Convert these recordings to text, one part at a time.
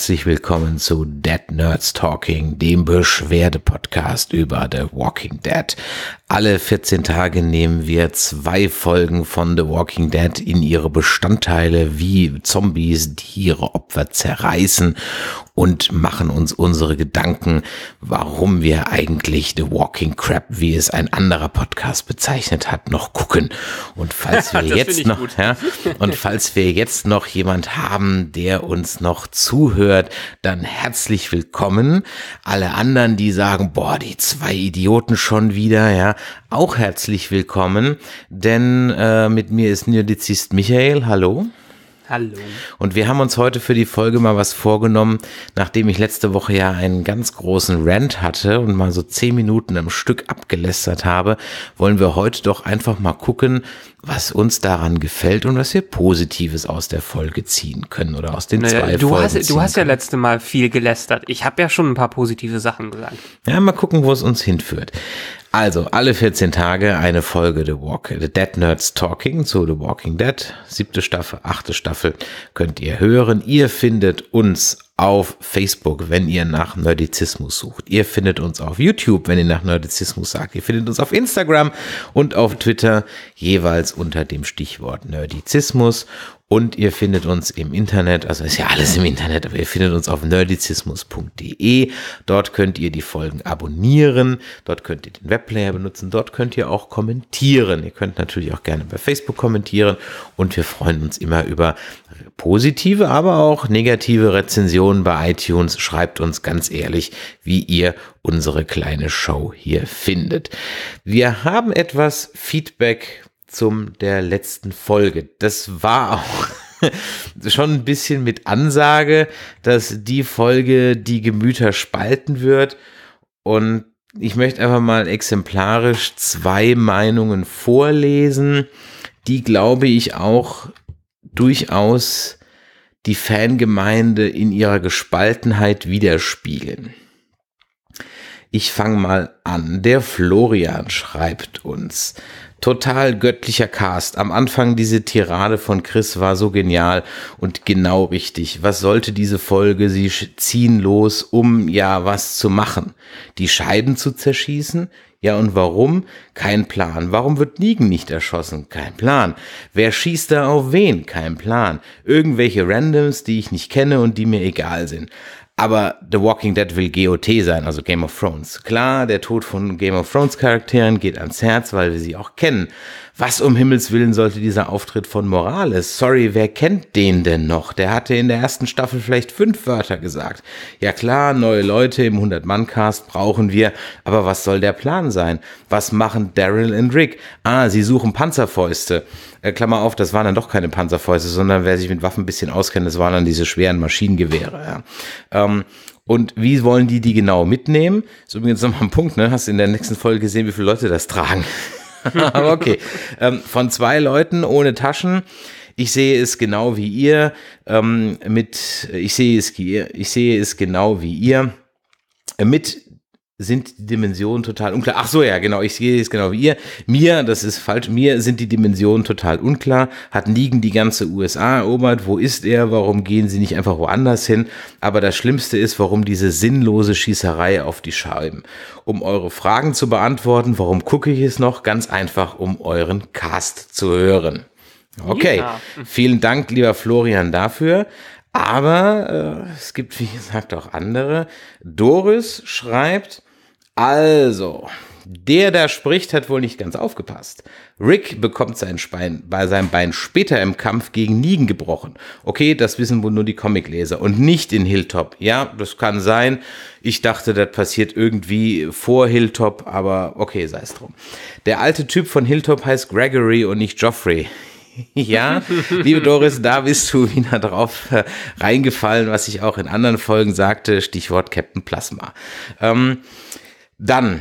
herzlich willkommen zu Dead Nerds Talking, dem Beschwerde-Podcast über The Walking Dead. Alle 14 Tage nehmen wir zwei Folgen von The Walking Dead in ihre Bestandteile wie Zombies, die ihre Opfer zerreißen und machen uns unsere Gedanken, warum wir eigentlich The Walking Crap, wie es ein anderer Podcast bezeichnet hat, noch gucken. Und falls wir jetzt noch, ja, und falls wir jetzt noch jemand haben, der uns noch zuhört, dann herzlich willkommen. Alle anderen, die sagen, boah, die zwei Idioten schon wieder, ja, auch herzlich willkommen, denn äh, mit mir ist Nerdizist Michael. Hallo. Hallo. Und wir haben uns heute für die Folge mal was vorgenommen, nachdem ich letzte Woche ja einen ganz großen Rant hatte und mal so zehn Minuten am Stück abgelästert habe, wollen wir heute doch einfach mal gucken, was uns daran gefällt und was wir Positives aus der Folge ziehen können oder aus den naja, zwei du Folgen. Hast, du hast ja letzte Mal viel gelästert. Ich habe ja schon ein paar positive Sachen gesagt. Ja, mal gucken, wo es uns hinführt. Also, alle 14 Tage eine Folge The, Walk, The Dead Nerds Talking zu The Walking Dead. Siebte Staffel, achte Staffel könnt ihr hören. Ihr findet uns auf Facebook, wenn ihr nach Nerdizismus sucht. Ihr findet uns auf YouTube, wenn ihr nach Nerdizismus sagt. Ihr findet uns auf Instagram und auf Twitter jeweils unter dem Stichwort Nerdizismus. Und ihr findet uns im Internet, also ist ja alles im Internet, aber ihr findet uns auf nerdizismus.de. Dort könnt ihr die Folgen abonnieren, dort könnt ihr den Webplayer benutzen, dort könnt ihr auch kommentieren. Ihr könnt natürlich auch gerne bei Facebook kommentieren und wir freuen uns immer über positive, aber auch negative Rezensionen Rezension bei iTunes. Schreibt uns ganz ehrlich, wie ihr unsere kleine Show hier findet. Wir haben etwas Feedback zum der letzten Folge. Das war auch schon ein bisschen mit Ansage, dass die Folge die Gemüter spalten wird. Und ich möchte einfach mal exemplarisch zwei Meinungen vorlesen, die, glaube ich, auch durchaus die Fangemeinde in ihrer Gespaltenheit widerspiegeln. Ich fange mal an. Der Florian schreibt uns. Total göttlicher Cast. Am Anfang diese Tirade von Chris war so genial und genau richtig. Was sollte diese Folge? Sie ziehen los, um ja was zu machen. Die Scheiben zu zerschießen? Ja, und warum? Kein Plan. Warum wird Nigen nicht erschossen? Kein Plan. Wer schießt da auf wen? Kein Plan. Irgendwelche Randoms, die ich nicht kenne und die mir egal sind. Aber The Walking Dead will GOT sein, also Game of Thrones. Klar, der Tod von Game of Thrones Charakteren geht ans Herz, weil wir sie auch kennen. Was um Himmels Willen sollte dieser Auftritt von Morales? Sorry, wer kennt den denn noch? Der hatte in der ersten Staffel vielleicht fünf Wörter gesagt. Ja klar, neue Leute im 100-Mann-Cast brauchen wir, aber was soll der Plan sein? Was machen Daryl und Rick? Ah, sie suchen Panzerfäuste. Äh, Klammer auf, das waren dann doch keine Panzerfäuste, sondern wer sich mit Waffen ein bisschen auskennt, das waren dann diese schweren Maschinengewehre. Ja. Ähm, und wie wollen die die genau mitnehmen? Ist übrigens nochmal ein Punkt, ne? Hast du in der nächsten Folge gesehen, wie viele Leute das tragen? Aber okay. Ähm, von zwei Leuten ohne Taschen. Ich sehe es genau wie ihr. Ähm, mit, ich sehe es, ich sehe es genau wie ihr. Mit sind die Dimensionen total unklar. Ach so, ja, genau, ich sehe es genau wie ihr. Mir, das ist falsch, mir sind die Dimensionen total unklar. Hat liegen die ganze USA erobert? Wo ist er? Warum gehen sie nicht einfach woanders hin? Aber das Schlimmste ist, warum diese sinnlose Schießerei auf die Scheiben. Um eure Fragen zu beantworten, warum gucke ich es noch? Ganz einfach, um euren Cast zu hören. Okay, ja. vielen Dank, lieber Florian, dafür. Aber äh, es gibt, wie gesagt, auch andere. Doris schreibt, also, der da spricht, hat wohl nicht ganz aufgepasst. Rick bekommt sein Bein bei seinem Bein später im Kampf gegen Nigen gebrochen. Okay, das wissen wohl nur die Comicleser und nicht in Hilltop. Ja, das kann sein. Ich dachte, das passiert irgendwie vor Hilltop, aber okay, sei es drum. Der alte Typ von Hilltop heißt Gregory und nicht Geoffrey. ja, liebe Doris, da bist du wieder drauf äh, reingefallen, was ich auch in anderen Folgen sagte, Stichwort Captain Plasma. Ähm, dann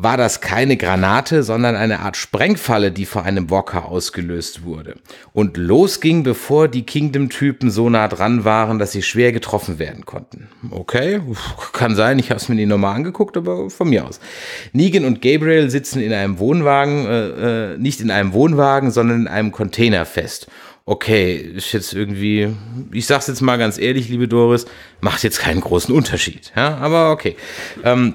war das keine Granate, sondern eine Art Sprengfalle, die vor einem Walker ausgelöst wurde und losging, bevor die Kingdom-Typen so nah dran waren, dass sie schwer getroffen werden konnten. Okay, kann sein, ich habe es mir nicht nochmal angeguckt, aber von mir aus. Negan und Gabriel sitzen in einem Wohnwagen, äh, äh, nicht in einem Wohnwagen, sondern in einem Container fest. Okay, ist jetzt irgendwie, ich sag's jetzt mal ganz ehrlich, liebe Doris, macht jetzt keinen großen Unterschied, ja? aber okay. Ähm,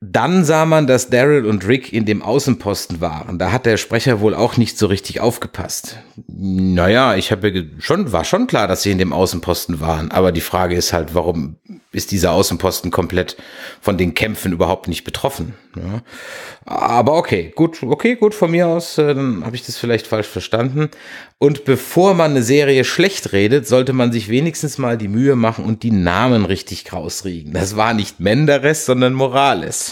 Dann sah man, dass Daryl und Rick in dem Außenposten waren. Da hat der Sprecher wohl auch nicht so richtig aufgepasst. Naja, ich habe schon, war schon klar, dass sie in dem Außenposten waren. Aber die Frage ist halt, warum ist dieser Außenposten komplett von den Kämpfen überhaupt nicht betroffen? Ja. Aber okay, gut, okay, gut, von mir aus, äh, dann habe ich das vielleicht falsch verstanden. Und bevor man eine Serie schlecht redet, sollte man sich wenigstens mal die Mühe machen und die Namen richtig rausriechen. Das war nicht Menderes, sondern Morales.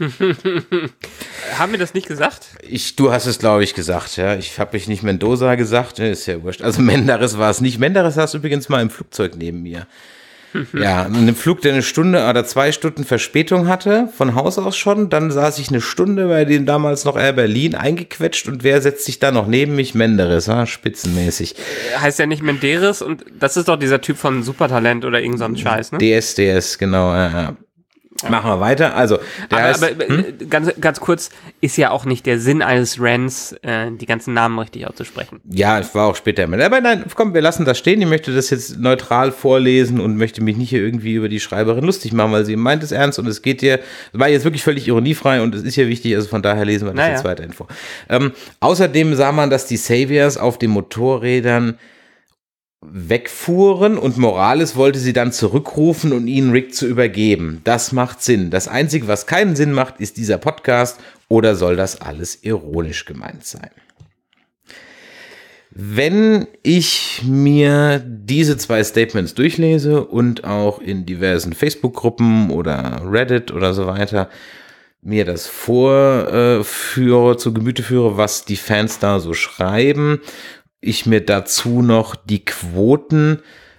Haben wir das nicht gesagt? Ich, du hast es, glaube ich, gesagt, ja. Ich habe mich nicht Mendoza gesagt, ne, ist ja wurscht. Also Menderes war es nicht. Menderes saß übrigens mal im Flugzeug neben mir. ja, einen Flug, der eine Stunde oder zwei Stunden Verspätung hatte, von Haus aus schon. Dann saß ich eine Stunde bei dem damals noch Air Berlin eingequetscht und wer setzt sich da noch neben mich? Menderes, ja, spitzenmäßig. Äh, heißt ja nicht Menderes und das ist doch dieser Typ von Supertalent oder irgend so ein mhm. Scheiß, ne? DSDS, DS, genau, ja. Machen wir weiter. Also, der aber, heißt, aber äh, hm? ganz, ganz kurz ist ja auch nicht der Sinn eines Rants, äh, die ganzen Namen richtig auszusprechen. Ja, ich war auch später mit. Aber nein, komm, wir lassen das stehen. Ich möchte das jetzt neutral vorlesen und möchte mich nicht hier irgendwie über die Schreiberin lustig machen, weil sie meint es ernst und es geht ihr. war jetzt wirklich völlig ironiefrei und es ist ja wichtig, also von daher lesen wir das naja. jetzt weiterhin vor. Ähm, außerdem sah man, dass die Saviors auf den Motorrädern wegfuhren und Morales wollte sie dann zurückrufen und ihnen Rick zu übergeben. Das macht Sinn. Das Einzige, was keinen Sinn macht, ist dieser Podcast oder soll das alles ironisch gemeint sein? Wenn ich mir diese zwei Statements durchlese und auch in diversen Facebook-Gruppen oder Reddit oder so weiter mir das vorführe, zu Gemüte führe, was die Fans da so schreiben ich mir dazu noch die Quoten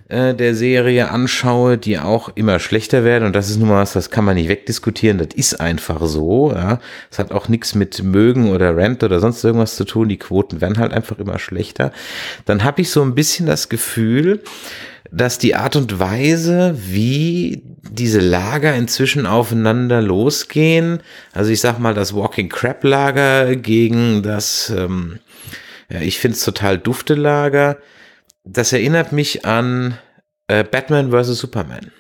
äh, der Serie anschaue, die auch immer schlechter werden. Und das ist nun mal was, das kann man nicht wegdiskutieren. Das ist einfach so. Ja. Das hat auch nichts mit Mögen oder Rent oder sonst irgendwas zu tun. Die Quoten werden halt einfach immer schlechter. Dann habe ich so ein bisschen das Gefühl, dass die Art und Weise, wie diese Lager inzwischen aufeinander losgehen, also ich sag mal das Walking Crap Lager gegen das ähm, ja, ich finde es total Duftelager. Das erinnert mich an äh, Batman vs. Superman.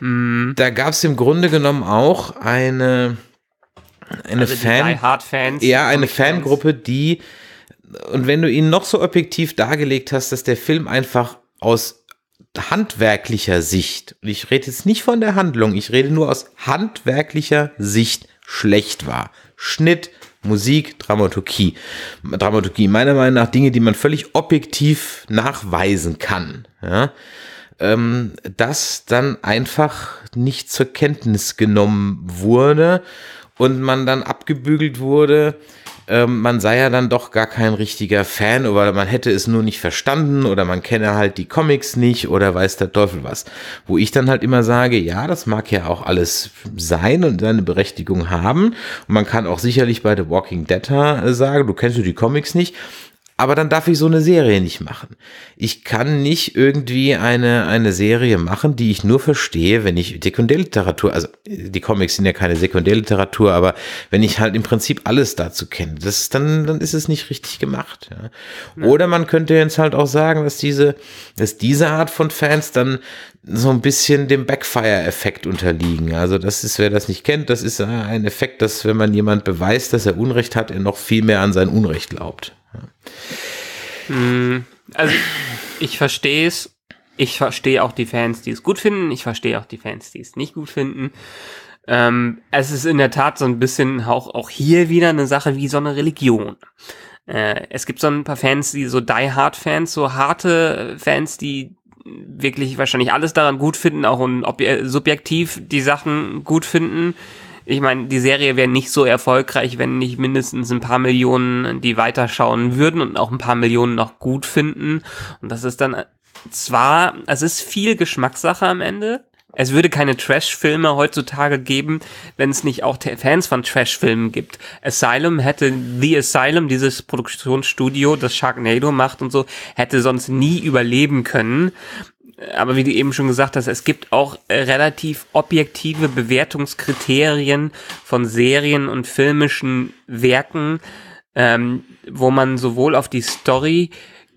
Mhm. Da gab es im Grunde genommen auch eine, eine also Fan. -Fans, ja, eine Fangruppe, die, und wenn du ihn noch so objektiv dargelegt hast, dass der Film einfach aus handwerklicher Sicht, und ich rede jetzt nicht von der Handlung, ich rede nur aus handwerklicher Sicht schlecht war. Schnitt, Musik, Dramaturgie. Dramaturgie, meiner Meinung nach Dinge, die man völlig objektiv nachweisen kann. Ja? Ähm, das dann einfach nicht zur Kenntnis genommen wurde und man dann abgebügelt wurde ähm, man sei ja dann doch gar kein richtiger Fan oder man hätte es nur nicht verstanden oder man kenne halt die Comics nicht oder weiß der Teufel was. Wo ich dann halt immer sage, ja, das mag ja auch alles sein und seine Berechtigung haben. Und man kann auch sicherlich bei The Walking Dead äh, sagen, du kennst du die Comics nicht, aber dann darf ich so eine Serie nicht machen. Ich kann nicht irgendwie eine, eine Serie machen, die ich nur verstehe, wenn ich Sekundärliteratur, also die Comics sind ja keine Sekundärliteratur, aber wenn ich halt im Prinzip alles dazu kenne, das dann, dann ist es nicht richtig gemacht. Ja. Oder man könnte jetzt halt auch sagen, dass diese, dass diese Art von Fans dann so ein bisschen dem Backfire-Effekt unterliegen. Also das ist, wer das nicht kennt, das ist ein Effekt, dass wenn man jemand beweist, dass er Unrecht hat, er noch viel mehr an sein Unrecht glaubt. Also ich verstehe es. Ich verstehe auch die Fans, die es gut finden. Ich verstehe auch die Fans, die es nicht gut finden. Ähm, es ist in der Tat so ein bisschen auch, auch hier wieder eine Sache wie so eine Religion. Äh, es gibt so ein paar Fans, die so Die Hard Fans, so harte Fans, die wirklich wahrscheinlich alles daran gut finden, auch äh, subjektiv die Sachen gut finden ich meine, die Serie wäre nicht so erfolgreich, wenn nicht mindestens ein paar Millionen die weiterschauen würden und auch ein paar Millionen noch gut finden. Und das ist dann zwar, es ist viel Geschmackssache am Ende. Es würde keine Trash-Filme heutzutage geben, wenn es nicht auch Fans von Trash-Filmen gibt. Asylum hätte The Asylum, dieses Produktionsstudio, das Sharknado macht und so, hätte sonst nie überleben können aber wie du eben schon gesagt hast, es gibt auch äh, relativ objektive Bewertungskriterien von Serien und filmischen Werken, ähm, wo man sowohl auf die Story,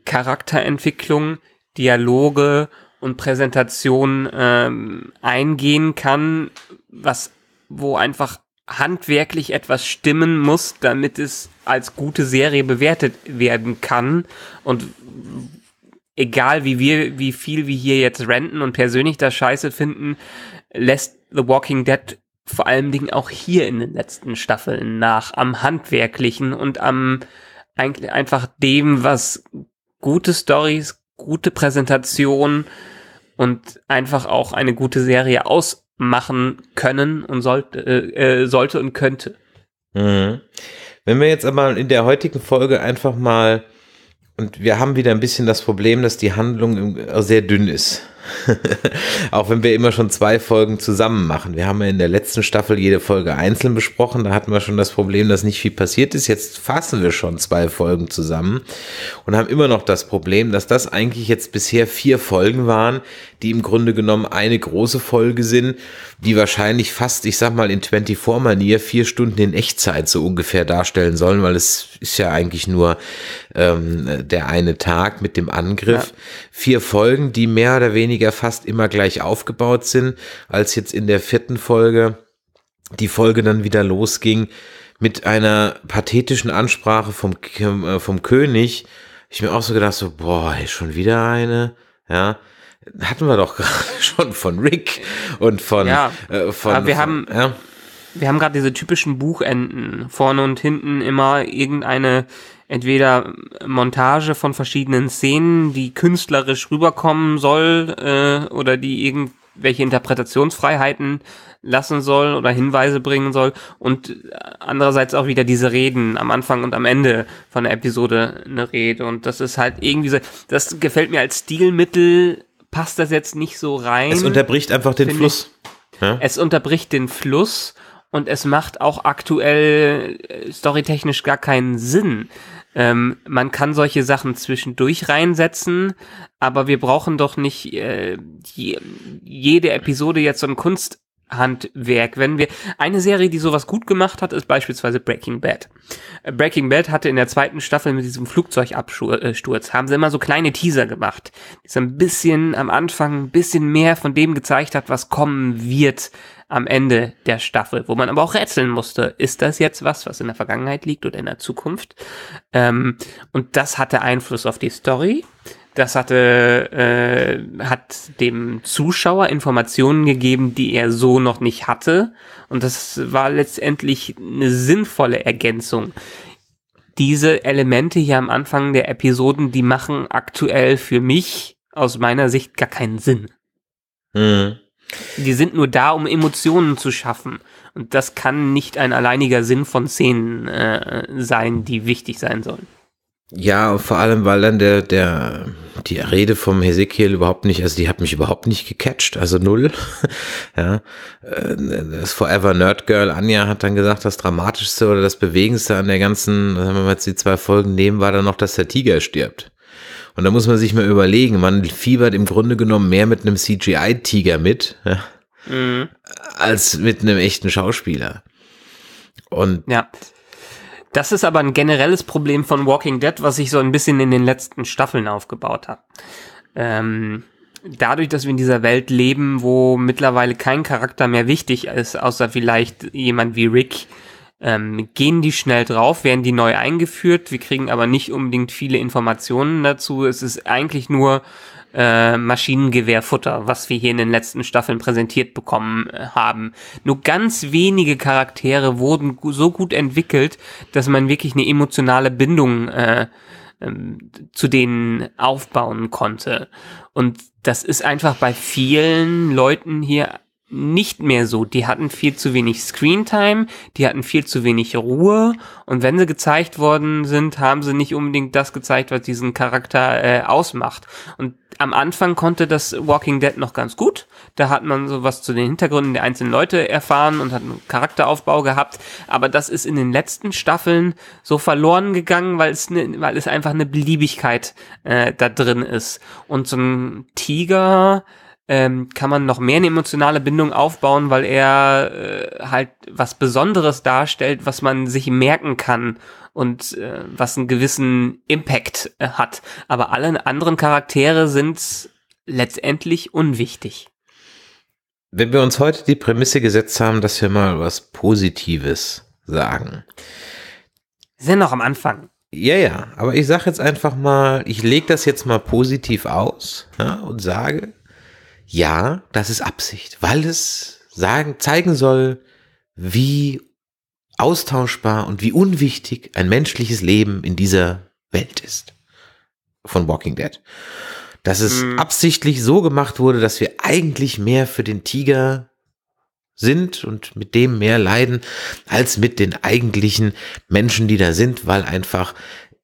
Charakterentwicklung, Dialoge und Präsentation ähm, eingehen kann, was wo einfach handwerklich etwas stimmen muss, damit es als gute Serie bewertet werden kann und egal wie wir, wie viel wir hier jetzt renten und persönlich das Scheiße finden, lässt The Walking Dead vor allen Dingen auch hier in den letzten Staffeln nach am Handwerklichen und am eigentlich einfach dem, was gute Stories, gute Präsentation und einfach auch eine gute Serie ausmachen können und sollte, äh, äh sollte und könnte. Mhm. Wenn wir jetzt aber in der heutigen Folge einfach mal und wir haben wieder ein bisschen das Problem, dass die Handlung äh, sehr dünn ist. auch wenn wir immer schon zwei Folgen zusammen machen. Wir haben ja in der letzten Staffel jede Folge einzeln besprochen. Da hatten wir schon das Problem, dass nicht viel passiert ist. Jetzt fassen wir schon zwei Folgen zusammen und haben immer noch das Problem, dass das eigentlich jetzt bisher vier Folgen waren, die im Grunde genommen eine große Folge sind, die wahrscheinlich fast, ich sag mal, in 24-Manier vier Stunden in Echtzeit so ungefähr darstellen sollen, weil es ist ja eigentlich nur ähm, der eine Tag mit dem Angriff. Ja. Vier Folgen, die mehr oder weniger fast immer gleich aufgebaut sind, als jetzt in der vierten Folge die Folge dann wieder losging mit einer pathetischen Ansprache vom, äh, vom König. Ich mir auch so gedacht, so, boah, schon wieder eine, ja hatten wir doch schon von Rick und von. Ja, äh, von, aber wir von, haben. Ja. Wir haben gerade diese typischen Buchenden, vorne und hinten immer irgendeine entweder Montage von verschiedenen Szenen, die künstlerisch rüberkommen soll äh, oder die irgendwelche Interpretationsfreiheiten lassen soll oder Hinweise bringen soll und andererseits auch wieder diese Reden am Anfang und am Ende von der Episode eine Rede und das ist halt irgendwie so, das gefällt mir als Stilmittel passt das jetzt nicht so rein. Es unterbricht einfach den Fluss. Ich, ja? Es unterbricht den Fluss und es macht auch aktuell äh, storytechnisch gar keinen Sinn. Ähm, man kann solche Sachen zwischendurch reinsetzen, aber wir brauchen doch nicht äh, je, jede Episode jetzt so ein Kunst Handwerk. Wenn wir eine Serie, die sowas gut gemacht hat, ist beispielsweise Breaking Bad. Äh, Breaking Bad hatte in der zweiten Staffel mit diesem Flugzeugabsturz äh, haben sie immer so kleine Teaser gemacht, die so ein bisschen am Anfang ein bisschen mehr von dem gezeigt hat, was kommen wird am Ende der Staffel, wo man aber auch rätseln musste, ist das jetzt was, was in der Vergangenheit liegt oder in der Zukunft? Ähm, und das hatte Einfluss auf die Story das hatte, äh, hat dem Zuschauer Informationen gegeben, die er so noch nicht hatte. Und das war letztendlich eine sinnvolle Ergänzung. Diese Elemente hier am Anfang der Episoden, die machen aktuell für mich aus meiner Sicht gar keinen Sinn. Mhm. Die sind nur da, um Emotionen zu schaffen. Und das kann nicht ein alleiniger Sinn von Szenen äh, sein, die wichtig sein sollen. Ja, vor allem, weil dann der, der, die Rede vom Hesekiel überhaupt nicht, also die hat mich überhaupt nicht gecatcht, also null. ja, äh, das Forever Nerd Girl Anja hat dann gesagt, das Dramatischste oder das Bewegendste an der ganzen, wenn wir jetzt die zwei Folgen nehmen, war dann noch, dass der Tiger stirbt. Und da muss man sich mal überlegen, man fiebert im Grunde genommen mehr mit einem CGI-Tiger mit, ja, mhm. als mit einem echten Schauspieler. Und ja. Das ist aber ein generelles Problem von Walking Dead, was sich so ein bisschen in den letzten Staffeln aufgebaut hat. Ähm, dadurch, dass wir in dieser Welt leben, wo mittlerweile kein Charakter mehr wichtig ist, außer vielleicht jemand wie Rick, ähm, gehen die schnell drauf, werden die neu eingeführt. Wir kriegen aber nicht unbedingt viele Informationen dazu. Es ist eigentlich nur äh, Maschinengewehrfutter, was wir hier in den letzten Staffeln präsentiert bekommen äh, haben. Nur ganz wenige Charaktere wurden so gut entwickelt, dass man wirklich eine emotionale Bindung äh, ähm, zu denen aufbauen konnte. Und das ist einfach bei vielen Leuten hier nicht mehr so. Die hatten viel zu wenig Screentime, die hatten viel zu wenig Ruhe und wenn sie gezeigt worden sind, haben sie nicht unbedingt das gezeigt, was diesen Charakter äh, ausmacht. Und am Anfang konnte das Walking Dead noch ganz gut. Da hat man sowas zu den Hintergründen der einzelnen Leute erfahren und hat einen Charakteraufbau gehabt. Aber das ist in den letzten Staffeln so verloren gegangen, weil es, ne, weil es einfach eine Beliebigkeit äh, da drin ist. Und so ein Tiger, ähm, kann man noch mehr eine emotionale Bindung aufbauen, weil er äh, halt was Besonderes darstellt, was man sich merken kann und äh, was einen gewissen Impact äh, hat. Aber alle anderen Charaktere sind letztendlich unwichtig. Wenn wir uns heute die Prämisse gesetzt haben, dass wir mal was Positives sagen. sind noch am Anfang. Ja, ja, aber ich sage jetzt einfach mal, ich lege das jetzt mal positiv aus ja, und sage, ja, das ist Absicht, weil es sagen, zeigen soll, wie austauschbar und wie unwichtig ein menschliches Leben in dieser Welt ist. Von Walking Dead. Dass es mhm. absichtlich so gemacht wurde, dass wir eigentlich mehr für den Tiger sind und mit dem mehr leiden als mit den eigentlichen Menschen, die da sind, weil einfach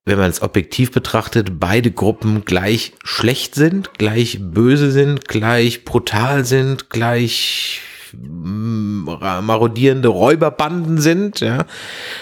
wenn man es objektiv betrachtet, beide Gruppen gleich schlecht sind, gleich böse sind, gleich brutal sind, gleich marodierende Räuberbanden sind, ja,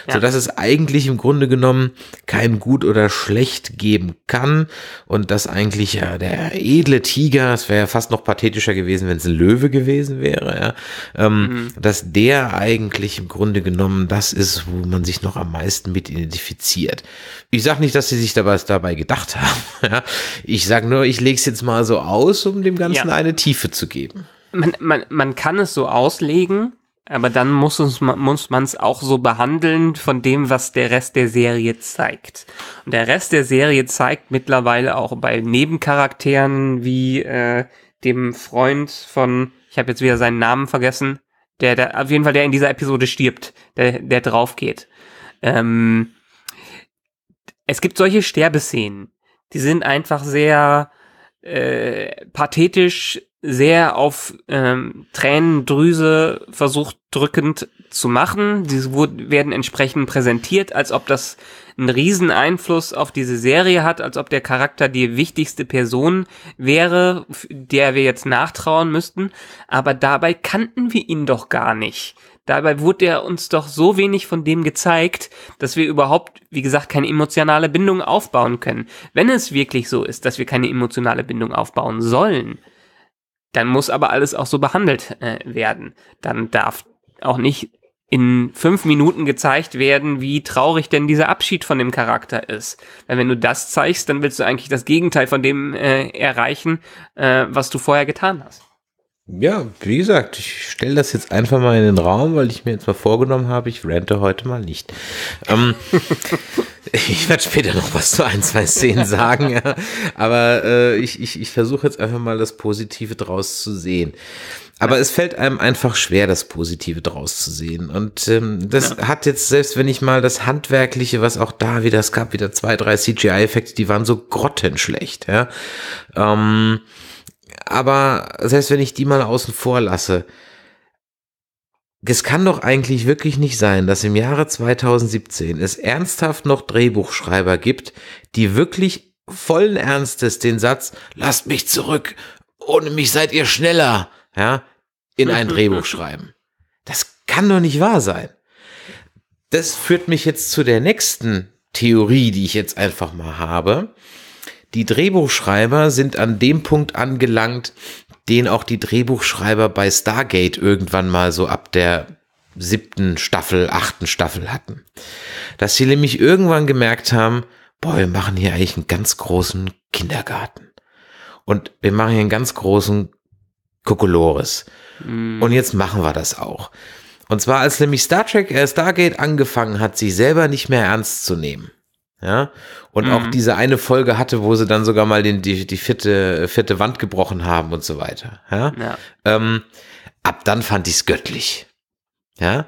ja. dass es eigentlich im Grunde genommen kein Gut oder Schlecht geben kann und dass eigentlich ja, der edle Tiger, es wäre ja fast noch pathetischer gewesen, wenn es ein Löwe gewesen wäre, ja, ähm, mhm. dass der eigentlich im Grunde genommen das ist, wo man sich noch am meisten mit identifiziert. Ich sage nicht, dass sie sich dabei, dabei gedacht haben. Ja. Ich sage nur, ich lege es jetzt mal so aus, um dem Ganzen ja. eine Tiefe zu geben man, man, man kann es so auslegen, aber dann muss es muss man es auch so behandeln von dem, was der Rest der Serie zeigt. Und der Rest der Serie zeigt mittlerweile auch bei Nebencharakteren wie äh, dem Freund von, ich habe jetzt wieder seinen Namen vergessen, der, der auf jeden Fall der in dieser Episode stirbt, der der drauf geht. Ähm, es gibt solche Sterbeszenen, die sind einfach sehr äh, pathetisch sehr auf ähm, Tränendrüse versucht drückend zu machen. Diese werden entsprechend präsentiert, als ob das einen riesen Einfluss auf diese Serie hat, als ob der Charakter die wichtigste Person wäre, der wir jetzt nachtrauen müssten. Aber dabei kannten wir ihn doch gar nicht. Dabei wurde er uns doch so wenig von dem gezeigt, dass wir überhaupt, wie gesagt, keine emotionale Bindung aufbauen können. Wenn es wirklich so ist, dass wir keine emotionale Bindung aufbauen sollen, dann muss aber alles auch so behandelt äh, werden. Dann darf auch nicht in fünf Minuten gezeigt werden, wie traurig denn dieser Abschied von dem Charakter ist. Weil wenn du das zeigst, dann willst du eigentlich das Gegenteil von dem äh, erreichen, äh, was du vorher getan hast. Ja, wie gesagt, ich stelle das jetzt einfach mal in den Raum, weil ich mir jetzt mal vorgenommen habe, ich rente heute mal nicht. Ähm, ich werde später noch was zu ein, zwei Szenen sagen, ja. aber äh, ich, ich, ich versuche jetzt einfach mal das Positive draus zu sehen. Aber es fällt einem einfach schwer, das Positive draus zu sehen. Und ähm, das ja. hat jetzt, selbst wenn ich mal das Handwerkliche, was auch da wieder, es gab wieder zwei, drei CGI-Effekte, die waren so grottenschlecht, ja. Ähm, aber selbst wenn ich die mal außen vor lasse, es kann doch eigentlich wirklich nicht sein, dass im Jahre 2017 es ernsthaft noch Drehbuchschreiber gibt, die wirklich vollen Ernstes den Satz, lasst mich zurück, ohne mich seid ihr schneller, ja, in ein Drehbuch schreiben. Das kann doch nicht wahr sein. Das führt mich jetzt zu der nächsten Theorie, die ich jetzt einfach mal habe. Die Drehbuchschreiber sind an dem Punkt angelangt, den auch die Drehbuchschreiber bei Stargate irgendwann mal so ab der siebten Staffel, achten Staffel hatten. Dass sie nämlich irgendwann gemerkt haben, boah, wir machen hier eigentlich einen ganz großen Kindergarten. Und wir machen hier einen ganz großen Kokolores. Mm. Und jetzt machen wir das auch. Und zwar, als nämlich Star Trek, äh, Stargate angefangen hat, sich selber nicht mehr ernst zu nehmen ja. Und mhm. auch diese eine Folge hatte, wo sie dann sogar mal den, die, die vierte, vierte Wand gebrochen haben und so weiter. Ja. ja. Ähm, ab dann fand ich's göttlich. Ja.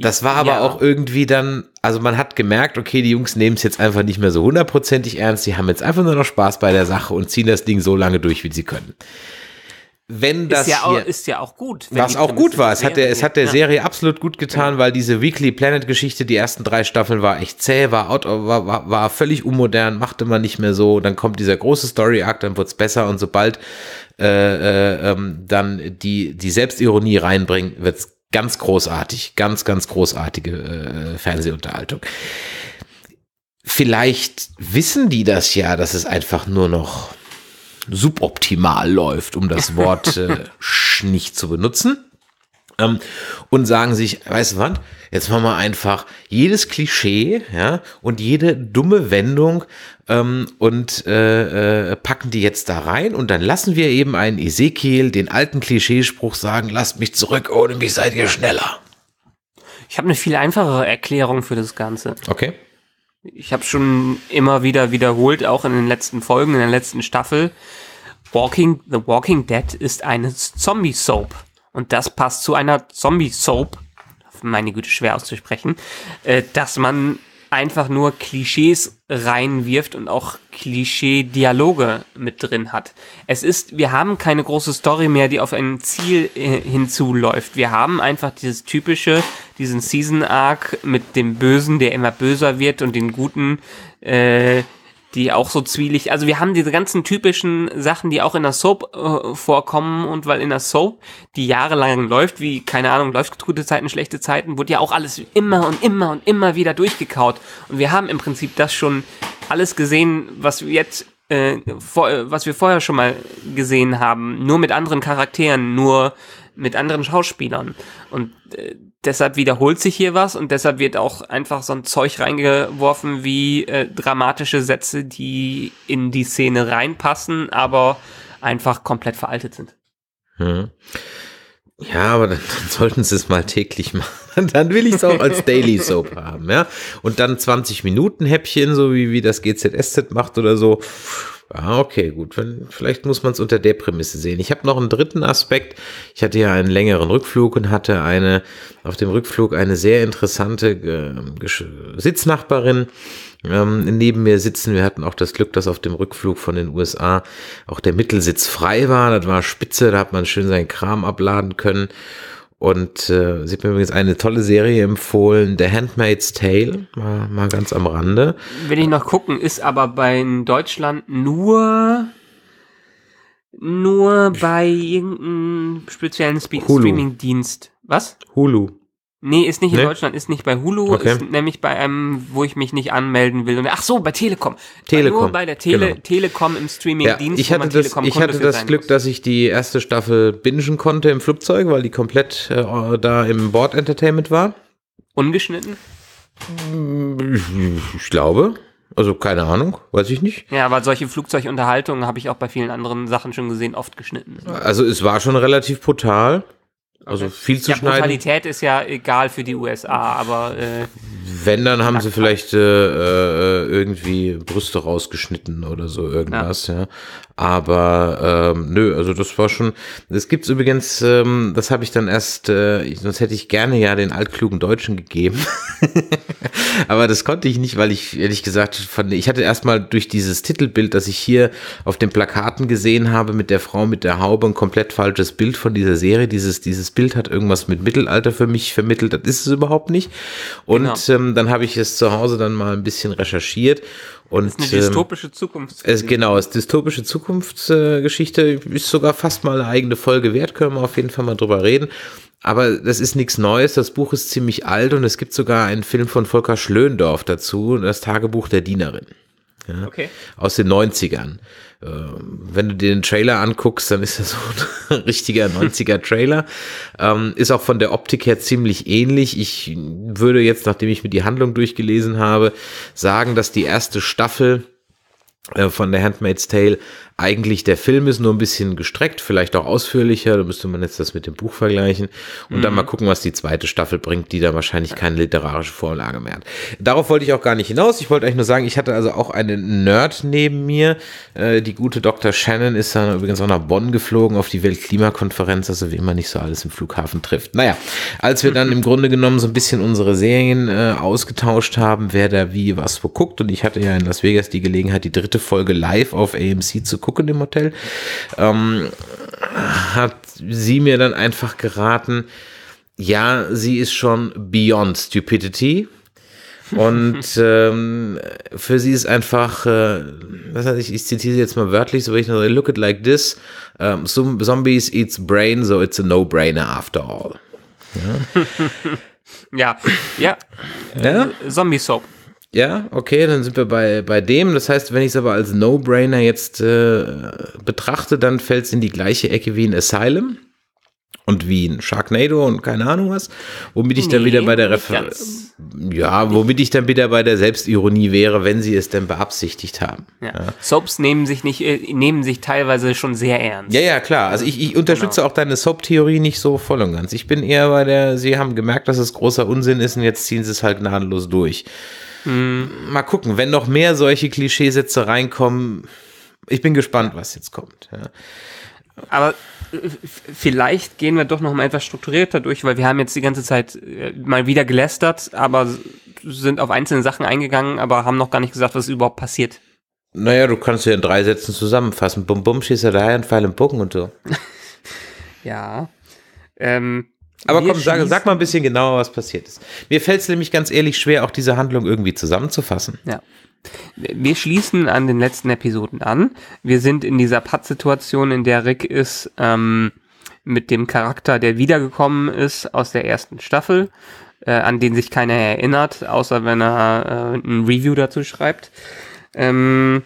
Das war aber ja. auch irgendwie dann, also man hat gemerkt, okay, die Jungs nehmen es jetzt einfach nicht mehr so hundertprozentig ernst, die haben jetzt einfach nur noch Spaß bei der Sache und ziehen das Ding so lange durch, wie sie können wenn das ist ja auch, ist ja auch gut. Was auch gut war. Es hat der, es hat der ja. Serie absolut gut getan, ja. weil diese Weekly Planet Geschichte, die ersten drei Staffeln war echt zäh, war, out, war, war, war völlig unmodern, machte man nicht mehr so. Dann kommt dieser große Story Arc, dann wird es besser und sobald äh, äh, ähm, dann die, die Selbstironie wird es ganz großartig. Ganz, ganz großartige äh, Fernsehunterhaltung. Vielleicht wissen die das ja, dass es einfach nur noch suboptimal läuft, um das Wort äh, nicht zu benutzen. Ähm, und sagen sich, weißt du was, jetzt machen wir einfach jedes Klischee ja, und jede dumme Wendung ähm, und äh, äh, packen die jetzt da rein und dann lassen wir eben einen Ezekiel den alten Klischeespruch sagen, lasst mich zurück, ohne mich seid ihr schneller. Ich habe eine viel einfachere Erklärung für das Ganze. Okay ich habe schon immer wieder wiederholt, auch in den letzten Folgen, in der letzten Staffel, Walking, The Walking Dead ist eine Zombie-Soap. Und das passt zu einer Zombie-Soap, meine Güte, schwer auszusprechen, äh, dass man einfach nur Klischees reinwirft und auch Klischee-Dialoge mit drin hat. Es ist, wir haben keine große Story mehr, die auf ein Ziel äh, hinzuläuft. Wir haben einfach dieses typische, diesen Season-Arc mit dem Bösen, der immer böser wird und den Guten, äh, die auch so zwielig, also wir haben diese ganzen typischen Sachen, die auch in der Soap äh, vorkommen und weil in der Soap, die jahrelang läuft, wie, keine Ahnung, läuft gute Zeiten, schlechte Zeiten, wurde ja auch alles immer und immer und immer wieder durchgekaut und wir haben im Prinzip das schon alles gesehen, was wir jetzt, äh, vor, äh, was wir vorher schon mal gesehen haben, nur mit anderen Charakteren, nur mit anderen Schauspielern und äh, deshalb wiederholt sich hier was und deshalb wird auch einfach so ein Zeug reingeworfen wie äh, dramatische Sätze, die in die Szene reinpassen, aber einfach komplett veraltet sind. Hm. Ja, aber dann, dann sollten sie es mal täglich machen. Dann will ich es auch als Daily Soap haben, ja. Und dann 20 Minuten Häppchen, so wie, wie das GZSZ macht oder so. Ah, okay, gut. Vielleicht muss man es unter der Prämisse sehen. Ich habe noch einen dritten Aspekt. Ich hatte ja einen längeren Rückflug und hatte eine auf dem Rückflug eine sehr interessante äh, Sitznachbarin ähm, neben mir sitzen. Wir hatten auch das Glück, dass auf dem Rückflug von den USA auch der Mittelsitz frei war. Das war spitze, da hat man schön seinen Kram abladen können. Und äh, sie hat mir übrigens eine tolle Serie empfohlen, The Handmaid's Tale, mal, mal ganz am Rande. Will ich noch gucken, ist aber bei Deutschland nur nur bei irgendeinem speziellen Spe Streaming-Dienst. Was? Hulu. Nee, ist nicht in nee? Deutschland, ist nicht bei Hulu, okay. ist nämlich bei einem, wo ich mich nicht anmelden will. Und, ach so, bei Telekom. Telekom. Nur bei der Tele, genau. Telekom im Streaming-Dienst. Ja, ich hatte das, ich hatte das Glück, muss. dass ich die erste Staffel bingen konnte im Flugzeug, weil die komplett äh, da im Board Entertainment war. Ungeschnitten? Ich glaube. Also keine Ahnung, weiß ich nicht. Ja, aber solche Flugzeugunterhaltungen habe ich auch bei vielen anderen Sachen schon gesehen, oft geschnitten. Also es war schon relativ brutal. Also okay. viel zu ja, schneiden. Brutalität ist ja egal für die USA, aber. Äh, Wenn, dann haben sie vielleicht äh, äh, irgendwie Brüste rausgeschnitten oder so irgendwas, ja. ja. Aber ähm, nö, also das war schon. Das gibt's übrigens, ähm, das habe ich dann erst, äh, sonst hätte ich gerne ja den altklugen Deutschen gegeben. Aber das konnte ich nicht, weil ich ehrlich gesagt fand, ich hatte erstmal durch dieses Titelbild, das ich hier auf den Plakaten gesehen habe mit der Frau mit der Haube, ein komplett falsches Bild von dieser Serie. Dieses, dieses Bild hat irgendwas mit Mittelalter für mich vermittelt. Das ist es überhaupt nicht. Und genau. ähm, dann habe ich es zu Hause dann mal ein bisschen recherchiert und, das ist eine dystopische ähm, Zukunft. Es, genau, es ist dystopische Zukunftsgeschichte. Ist sogar fast mal eine eigene Folge wert, können wir auf jeden Fall mal drüber reden. Aber das ist nichts Neues. Das Buch ist ziemlich alt und es gibt sogar einen Film von Volker Schlöndorf dazu, das Tagebuch der Dienerin. Ja, okay. Aus den 90ern. Ähm, wenn du dir den Trailer anguckst, dann ist er so ein richtiger 90er Trailer. Ähm, ist auch von der Optik her ziemlich ähnlich. Ich würde jetzt, nachdem ich mir die Handlung durchgelesen habe, sagen, dass die erste Staffel äh, von der Handmaid's Tale eigentlich der Film ist nur ein bisschen gestreckt, vielleicht auch ausführlicher. Da müsste man jetzt das mit dem Buch vergleichen und mhm. dann mal gucken, was die zweite Staffel bringt, die da wahrscheinlich keine literarische Vorlage mehr hat. Darauf wollte ich auch gar nicht hinaus. Ich wollte eigentlich nur sagen, ich hatte also auch einen Nerd neben mir. Äh, die gute Dr. Shannon ist dann übrigens auch nach Bonn geflogen auf die Weltklimakonferenz, also wie immer nicht so alles im Flughafen trifft. Naja, als wir dann im Grunde genommen so ein bisschen unsere Serien äh, ausgetauscht haben, wer da wie was wo guckt und ich hatte ja in Las Vegas die Gelegenheit, die dritte Folge live auf AMC zu gucken gucken im Hotel, ähm, hat sie mir dann einfach geraten, ja, sie ist schon beyond stupidity. Und ähm, für sie ist einfach, äh, was heißt, ich, ich zitiere sie jetzt mal wörtlich, so wie ich nur look it like this, ähm, um, some, Zombies eats brain, so it's a no-brainer after all. Ja, ja. ja. ja? Zombie Soap. Ja, okay, dann sind wir bei, bei dem. Das heißt, wenn ich es aber als No-Brainer jetzt äh, betrachte, dann fällt es in die gleiche Ecke wie ein Asylum und wie ein Sharknado und keine Ahnung was, womit ich nee, dann wieder bei der Refer ja, womit ich dann wieder bei der Selbstironie wäre, wenn sie es denn beabsichtigt haben. Ja. Ja. Soaps nehmen sich nicht äh, nehmen sich teilweise schon sehr ernst. Ja, ja, klar. Also ich, ich unterstütze genau. auch deine Soap-Theorie nicht so voll und ganz. Ich bin eher bei der, sie haben gemerkt, dass es großer Unsinn ist und jetzt ziehen sie es halt gnadenlos durch. Mhm. Mal gucken, wenn noch mehr solche Klischeesätze reinkommen, ich bin gespannt, was jetzt kommt. Ja. Aber äh, vielleicht gehen wir doch noch mal etwas strukturierter durch, weil wir haben jetzt die ganze Zeit äh, mal wieder gelästert, aber sind auf einzelne Sachen eingegangen, aber haben noch gar nicht gesagt, was überhaupt passiert. Naja, du kannst ja in drei Sätzen zusammenfassen. Bum bum schießt er daher einen Pfeil im Bucken und so. ja. Ähm, aber komm, sag, sag, mal ein bisschen genauer, was passiert ist. Mir fällt es nämlich ganz ehrlich schwer, auch diese Handlung irgendwie zusammenzufassen. Ja. Wir schließen an den letzten Episoden an. Wir sind in dieser Pattsituation, in der Rick ist ähm, mit dem Charakter, der wiedergekommen ist aus der ersten Staffel, äh, an den sich keiner erinnert, außer wenn er äh, ein Review dazu schreibt. Ähm,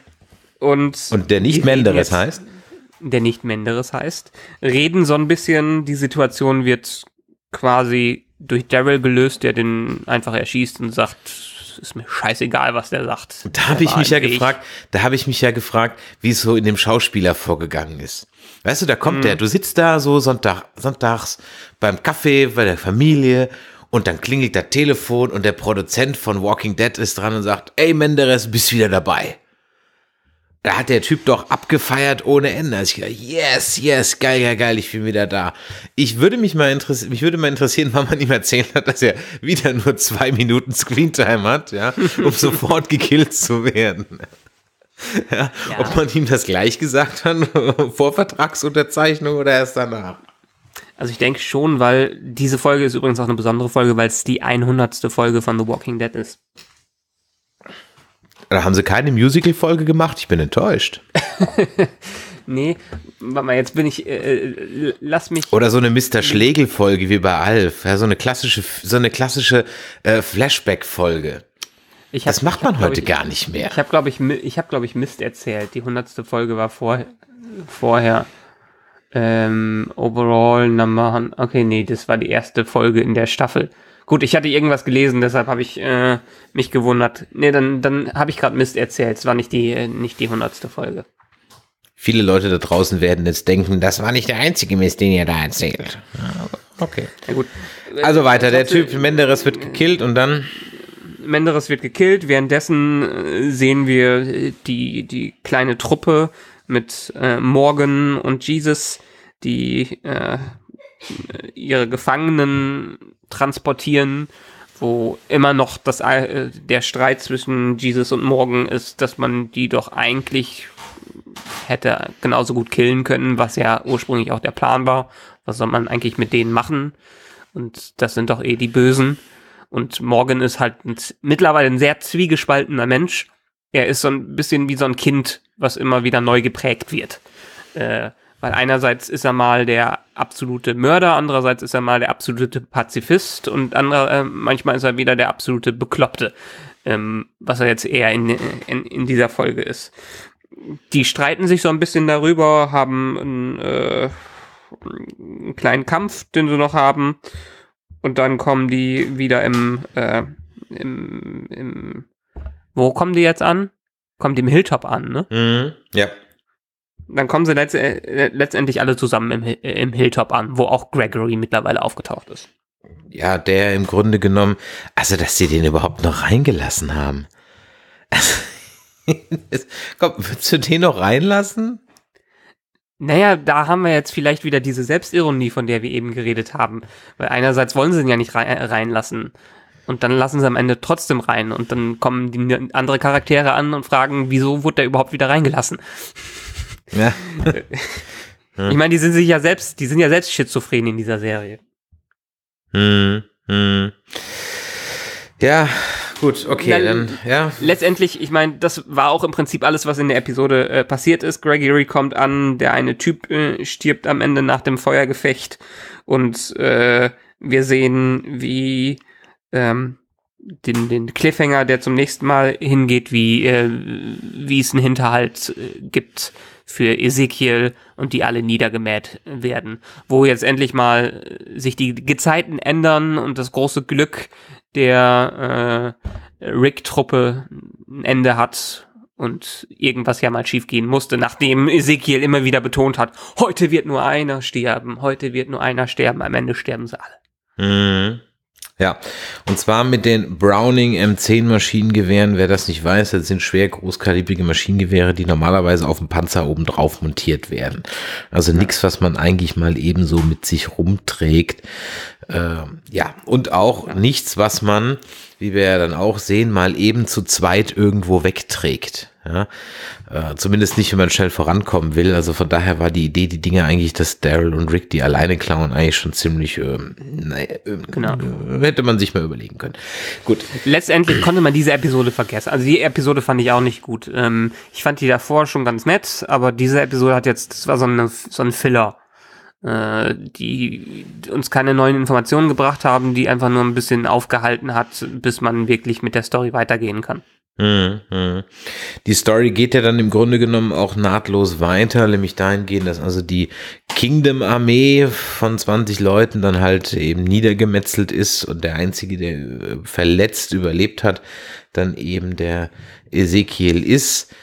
und, und der nicht Menderes heißt? der nicht Menderes heißt, reden so ein bisschen, die Situation wird quasi durch Daryl gelöst, der den einfach erschießt und sagt, ist mir scheißegal, was der sagt. Da habe ich mich ja gefragt, da habe ich mich ja gefragt, wie es so in dem Schauspieler vorgegangen ist. Weißt du, da kommt mm. der, du sitzt da so Sonntag, sonntags beim Kaffee bei der Familie und dann klingelt das Telefon und der Produzent von Walking Dead ist dran und sagt, ey Menderes, bist wieder dabei da hat der Typ doch abgefeiert ohne Ende. Also ich yes, yes, geil, geil, geil, ich bin wieder da. Ich würde mich mal interessieren, mich würde mal interessieren, wann man ihm erzählt hat, dass er wieder nur zwei Minuten Screentime hat, ja, um sofort gekillt zu werden. Ja, ja. Ob man ihm das gleich gesagt hat, vor Vertragsunterzeichnung oder erst danach. Also ich denke schon, weil diese Folge ist übrigens auch eine besondere Folge, weil es die 100. Folge von The Walking Dead ist. Da haben sie keine Musical-Folge gemacht. Ich bin enttäuscht. nee, warte mal, jetzt bin ich, äh, äh lass mich. Oder so eine Mr. Schlegel-Folge wie bei Alf. Ja, so eine klassische, so eine klassische äh, Flashback-Folge. Hab, das macht man hab, heute ich, gar nicht mehr. Ich habe, glaube ich, ich habe, glaube ich, Mist erzählt. Die hundertste Folge war vor, vorher. Ähm, overall Number. Okay, nee, das war die erste Folge in der Staffel. Gut, ich hatte irgendwas gelesen, deshalb habe ich äh, mich gewundert. Nee, dann, dann habe ich gerade Mist erzählt. Es war nicht die, äh, nicht die hundertste Folge. Viele Leute da draußen werden jetzt denken, das war nicht der einzige Mist, den ihr da erzählt. Okay. Ja, gut. Also äh, weiter, der Typ Menderes wird äh, gekillt und dann. Menderes wird gekillt, währenddessen sehen wir die, die kleine Truppe mit äh, Morgan und Jesus, die äh, ihre Gefangenen transportieren, wo immer noch das, äh, der Streit zwischen Jesus und Morgan ist, dass man die doch eigentlich hätte genauso gut killen können, was ja ursprünglich auch der Plan war. Was soll man eigentlich mit denen machen? Und das sind doch eh die Bösen. Und Morgan ist halt ein, mittlerweile ein sehr zwiegespaltener Mensch. Er ist so ein bisschen wie so ein Kind, was immer wieder neu geprägt wird. Äh, weil einerseits ist er mal der absolute Mörder, andererseits ist er mal der absolute Pazifist und andere, äh, manchmal ist er wieder der absolute Bekloppte, ähm, was er jetzt eher in, in, in, dieser Folge ist. Die streiten sich so ein bisschen darüber, haben äh, einen kleinen Kampf, den sie noch haben und dann kommen die wieder im, äh, im, im wo kommen die jetzt an? Kommt im Hilltop an, ne? Mhm, ja dann kommen sie letzt, äh, letztendlich alle zusammen im, äh, im Hilltop an, wo auch Gregory mittlerweile aufgetaucht ist. Ja, der im Grunde genommen, also dass sie den überhaupt noch reingelassen haben. komm, würdest du den noch reinlassen? Naja, da haben wir jetzt vielleicht wieder diese Selbstironie, von der wir eben geredet haben. Weil einerseits wollen sie ihn ja nicht äh, reinlassen. Und dann lassen sie am Ende trotzdem rein. Und dann kommen die andere Charaktere an und fragen, wieso wurde der überhaupt wieder reingelassen? Ja. ich meine, die sind sich ja selbst, die sind ja selbst schizophren in dieser Serie. Hm, hm. Ja, gut, okay, dann, dann, ja. Letztendlich, ich meine, das war auch im Prinzip alles, was in der Episode äh, passiert ist. Gregory kommt an, der eine Typ äh, stirbt am Ende nach dem Feuergefecht und äh, wir sehen, wie ähm, den, den Cliffhanger, der zum nächsten Mal hingeht, wie, äh, wie es einen Hinterhalt äh, gibt, für Ezekiel und die alle niedergemäht werden. Wo jetzt endlich mal äh, sich die Gezeiten ändern und das große Glück der äh, Rick-Truppe ein Ende hat und irgendwas ja mal schiefgehen musste, nachdem Ezekiel immer wieder betont hat, heute wird nur einer sterben, heute wird nur einer sterben, am Ende sterben sie alle. Mhm. Ja, und zwar mit den Browning M10 Maschinengewehren. Wer das nicht weiß, das sind schwer großkalibrige Maschinengewehre, die normalerweise auf dem Panzer oben drauf montiert werden. Also nichts, was man eigentlich mal ebenso mit sich rumträgt. Ähm, ja, und auch nichts, was man, wie wir ja dann auch sehen, mal eben zu zweit irgendwo wegträgt. Ja? Äh, zumindest nicht, wenn man schnell vorankommen will. Also von daher war die Idee, die Dinge eigentlich, dass Daryl und Rick die alleine klauen, eigentlich schon ziemlich, ähm, naja, ähm, genau. Äh, hätte man sich mal überlegen können. Gut. Letztendlich konnte man diese Episode vergessen. Also die Episode fand ich auch nicht gut. Ähm, ich fand die davor schon ganz nett, aber diese Episode hat jetzt, das war so, eine, so ein Filler äh, die uns keine neuen Informationen gebracht haben, die einfach nur ein bisschen aufgehalten hat, bis man wirklich mit der Story weitergehen kann. Mhm, mhm. Die Story geht ja dann im Grunde genommen auch nahtlos weiter, nämlich dahingehend, dass also die Kingdom-Armee von 20 Leuten dann halt eben niedergemetzelt ist und der einzige, der äh, verletzt überlebt hat, dann eben der Ezekiel ist.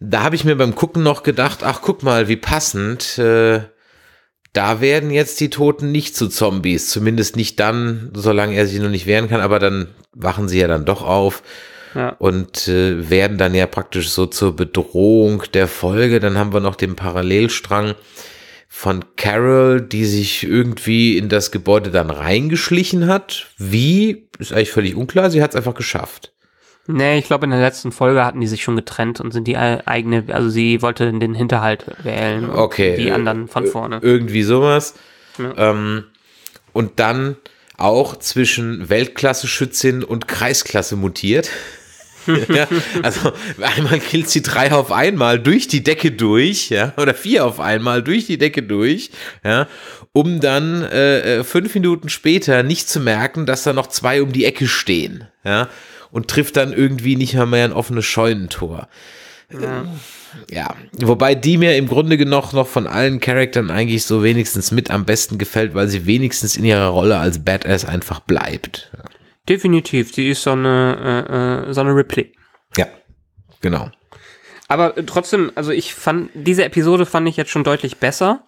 Da habe ich mir beim Gucken noch gedacht, ach guck mal, wie passend. Äh, da werden jetzt die Toten nicht zu Zombies, zumindest nicht dann, solange er sich noch nicht wehren kann, aber dann wachen sie ja dann doch auf und äh, werden dann ja praktisch so zur Bedrohung der Folge. Dann haben wir noch den Parallelstrang von Carol, die sich irgendwie in das Gebäude dann reingeschlichen hat. Wie? Ist eigentlich völlig unklar. Sie hat es einfach geschafft. Nee, ich glaube, in der letzten Folge hatten die sich schon getrennt und sind die eigene, also sie wollte den Hinterhalt wählen. Okay. Die äh, anderen von äh, vorne. Irgendwie sowas. Ja. Ähm, und dann auch zwischen Weltklasse-Schützin und Kreisklasse mutiert ja, also einmal killt sie drei auf einmal durch die Decke durch, ja, oder vier auf einmal durch die Decke durch, ja, um dann äh, äh fünf Minuten später nicht zu merken, dass da noch zwei um die Ecke stehen, ja, und trifft dann irgendwie nicht mehr, mehr ein offenes Scheunentor. Ja. ja. wobei die mir im Grunde genommen noch von allen Charaktern eigentlich so wenigstens mit am besten gefällt, weil sie wenigstens in ihrer Rolle als Badass einfach bleibt. Definitiv, die ist so eine, äh, äh, so eine Ripley. Ja, genau. Aber trotzdem, also ich fand, diese Episode fand ich jetzt schon deutlich besser.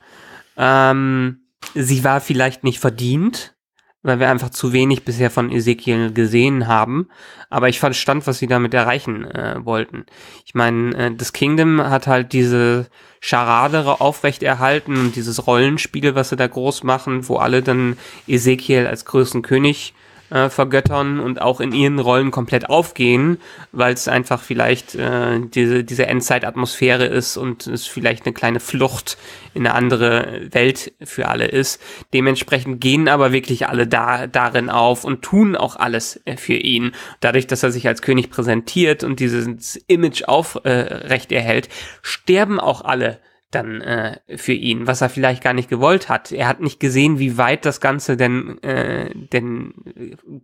Ähm, sie war vielleicht nicht verdient, weil wir einfach zu wenig bisher von Ezekiel gesehen haben. Aber ich verstand, was sie damit erreichen äh, wollten. Ich meine, äh, das Kingdom hat halt diese Charadere aufrechterhalten und dieses Rollenspiel, was sie da groß machen, wo alle dann Ezekiel als größten König äh, vergöttern und auch in ihren Rollen komplett aufgehen, weil es einfach vielleicht äh, diese, diese Endzeit-Atmosphäre ist und es vielleicht eine kleine Flucht in eine andere Welt für alle ist. Dementsprechend gehen aber wirklich alle da, darin auf und tun auch alles äh, für ihn. Dadurch, dass er sich als König präsentiert und dieses Image aufrecht äh, erhält, sterben auch alle dann äh, für ihn, was er vielleicht gar nicht gewollt hat. Er hat nicht gesehen, wie weit das Ganze denn, äh, denn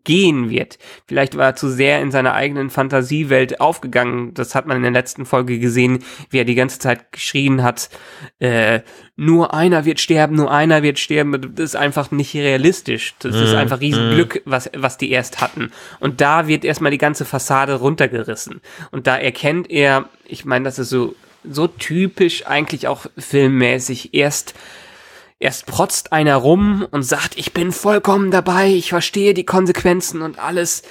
gehen wird. Vielleicht war er zu sehr in seiner eigenen Fantasiewelt aufgegangen. Das hat man in der letzten Folge gesehen, wie er die ganze Zeit geschrien hat, äh, nur einer wird sterben, nur einer wird sterben. Das ist einfach nicht realistisch. Das ist mhm, einfach Riesenglück, mhm. was, was die erst hatten. Und da wird erstmal die ganze Fassade runtergerissen. Und da erkennt er, ich meine, das ist so so typisch eigentlich auch filmmäßig. Erst, erst protzt einer rum und sagt, ich bin vollkommen dabei, ich verstehe die Konsequenzen und alles,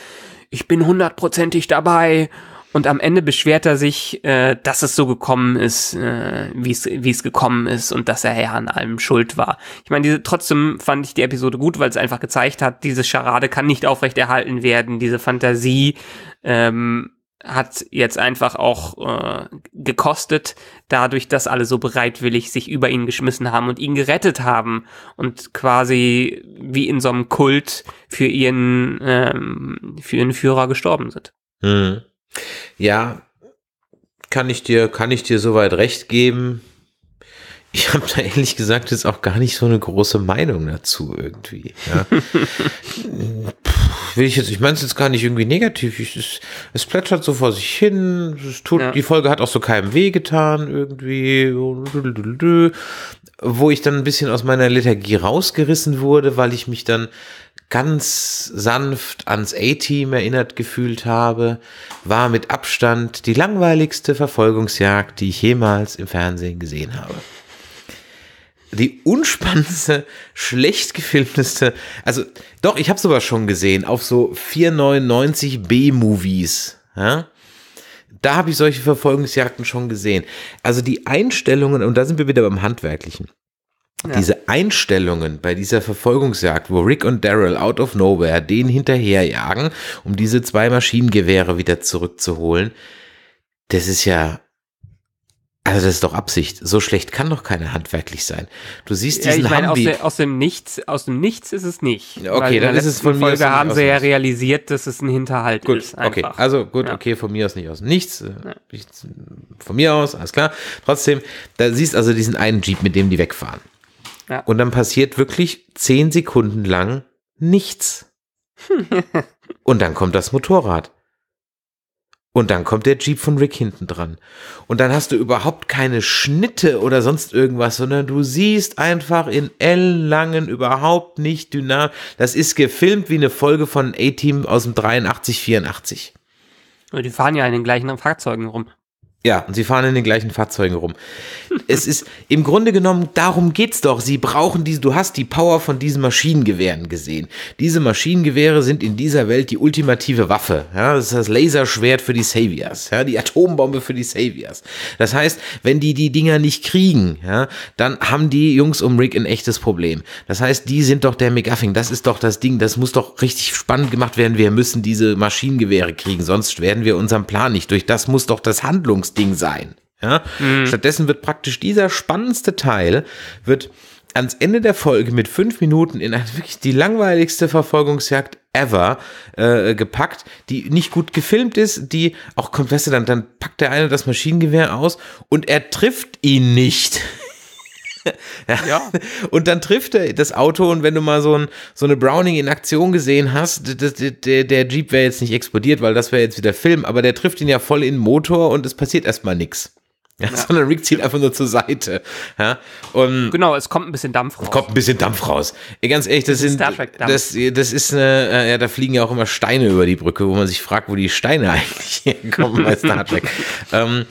ich bin hundertprozentig dabei. Und am Ende beschwert er sich, äh, dass es so gekommen ist, äh, wie es gekommen ist und dass er ja an allem schuld war. Ich meine, diese, trotzdem fand ich die Episode gut, weil es einfach gezeigt hat, diese Scharade kann nicht aufrechterhalten werden, diese Fantasie, ähm, hat jetzt einfach auch äh, gekostet, dadurch, dass alle so bereitwillig sich über ihn geschmissen haben und ihn gerettet haben und quasi wie in so einem Kult für ihren ähm, für ihren Führer gestorben sind. Hm. Ja, kann ich dir kann ich dir soweit recht geben. Ich habe da ehrlich gesagt jetzt auch gar nicht so eine große Meinung dazu irgendwie. Ja. will ich jetzt, ich meine es jetzt gar nicht irgendwie negativ. Ich, es, es plätschert so vor sich hin. Es tut, ja. Die Folge hat auch so keinem weh getan irgendwie. Wo ich dann ein bisschen aus meiner Lethargie rausgerissen wurde, weil ich mich dann ganz sanft ans A-Team erinnert gefühlt habe, war mit Abstand die langweiligste Verfolgungsjagd, die ich jemals im Fernsehen gesehen habe die unspannendste, schlecht gefilmteste. Also, doch, ich habe sowas schon gesehen auf so 4,99 B-Movies. Ja? Da habe ich solche Verfolgungsjagden schon gesehen. Also die Einstellungen, und da sind wir wieder beim Handwerklichen. Ja. Diese Einstellungen bei dieser Verfolgungsjagd, wo Rick und Daryl out of nowhere den hinterherjagen, um diese zwei Maschinengewehre wieder zurückzuholen, das ist ja also das ist doch Absicht. So schlecht kann doch keine handwerklich sein. Du siehst diesen ja, ich meine, aus, de, aus, dem Nichts, aus dem Nichts ist es nicht. Okay, dann ist es von mir Folge aus haben sie ja realisiert, dass es ein Hinterhalt gut, ist. Einfach. Okay, also gut, ja. okay, von mir aus nicht aus dem Nichts. Ja. Äh, von mir aus, alles klar. Trotzdem, da siehst also diesen einen Jeep, mit dem die wegfahren. Ja. Und dann passiert wirklich zehn Sekunden lang nichts. Und dann kommt das Motorrad. Und dann kommt der Jeep von Rick hinten dran. Und dann hast du überhaupt keine Schnitte oder sonst irgendwas, sondern du siehst einfach in L-Langen überhaupt nicht dynamisch. Das ist gefilmt wie eine Folge von A-Team aus dem 83, 84. Die fahren ja in den gleichen Fahrzeugen rum. Ja, und sie fahren in den gleichen Fahrzeugen rum. es ist im Grunde genommen, darum geht's doch. Sie brauchen diese, du hast die Power von diesen Maschinengewehren gesehen. Diese Maschinengewehre sind in dieser Welt die ultimative Waffe. Ja, das ist das Laserschwert für die Saviors, ja, die Atombombe für die Saviors. Das heißt, wenn die die Dinger nicht kriegen, ja, dann haben die Jungs um Rick ein echtes Problem. Das heißt, die sind doch der McGuffin. Das ist doch das Ding. Das muss doch richtig spannend gemacht werden. Wir müssen diese Maschinengewehre kriegen, sonst werden wir unseren Plan nicht durch. Das muss doch das Handlungs Ding sein. Ja? Mhm. Stattdessen wird praktisch dieser spannendste Teil wird ans Ende der Folge mit fünf Minuten in eine wirklich die langweiligste Verfolgungsjagd ever äh, gepackt, die nicht gut gefilmt ist, die auch kommt, weißt du, dann, dann packt der eine das Maschinengewehr aus und er trifft ihn nicht. ja. Und dann trifft er das Auto und wenn du mal so, ein, so eine Browning in Aktion gesehen hast, der, der, der Jeep wäre jetzt nicht explodiert, weil das wäre jetzt wieder Film, aber der trifft ihn ja voll in den Motor und es passiert erstmal nichts. Ja, ja. Sondern Rick zieht einfach nur zur Seite. Ja, und genau, es kommt ein bisschen Dampf raus. Kommt ein bisschen Dampf raus. Ganz ehrlich, das, sind, das, das ist eine, äh, ja, da fliegen ja auch immer Steine über die Brücke, wo man sich fragt, wo die Steine eigentlich herkommen bei Star Trek. ähm,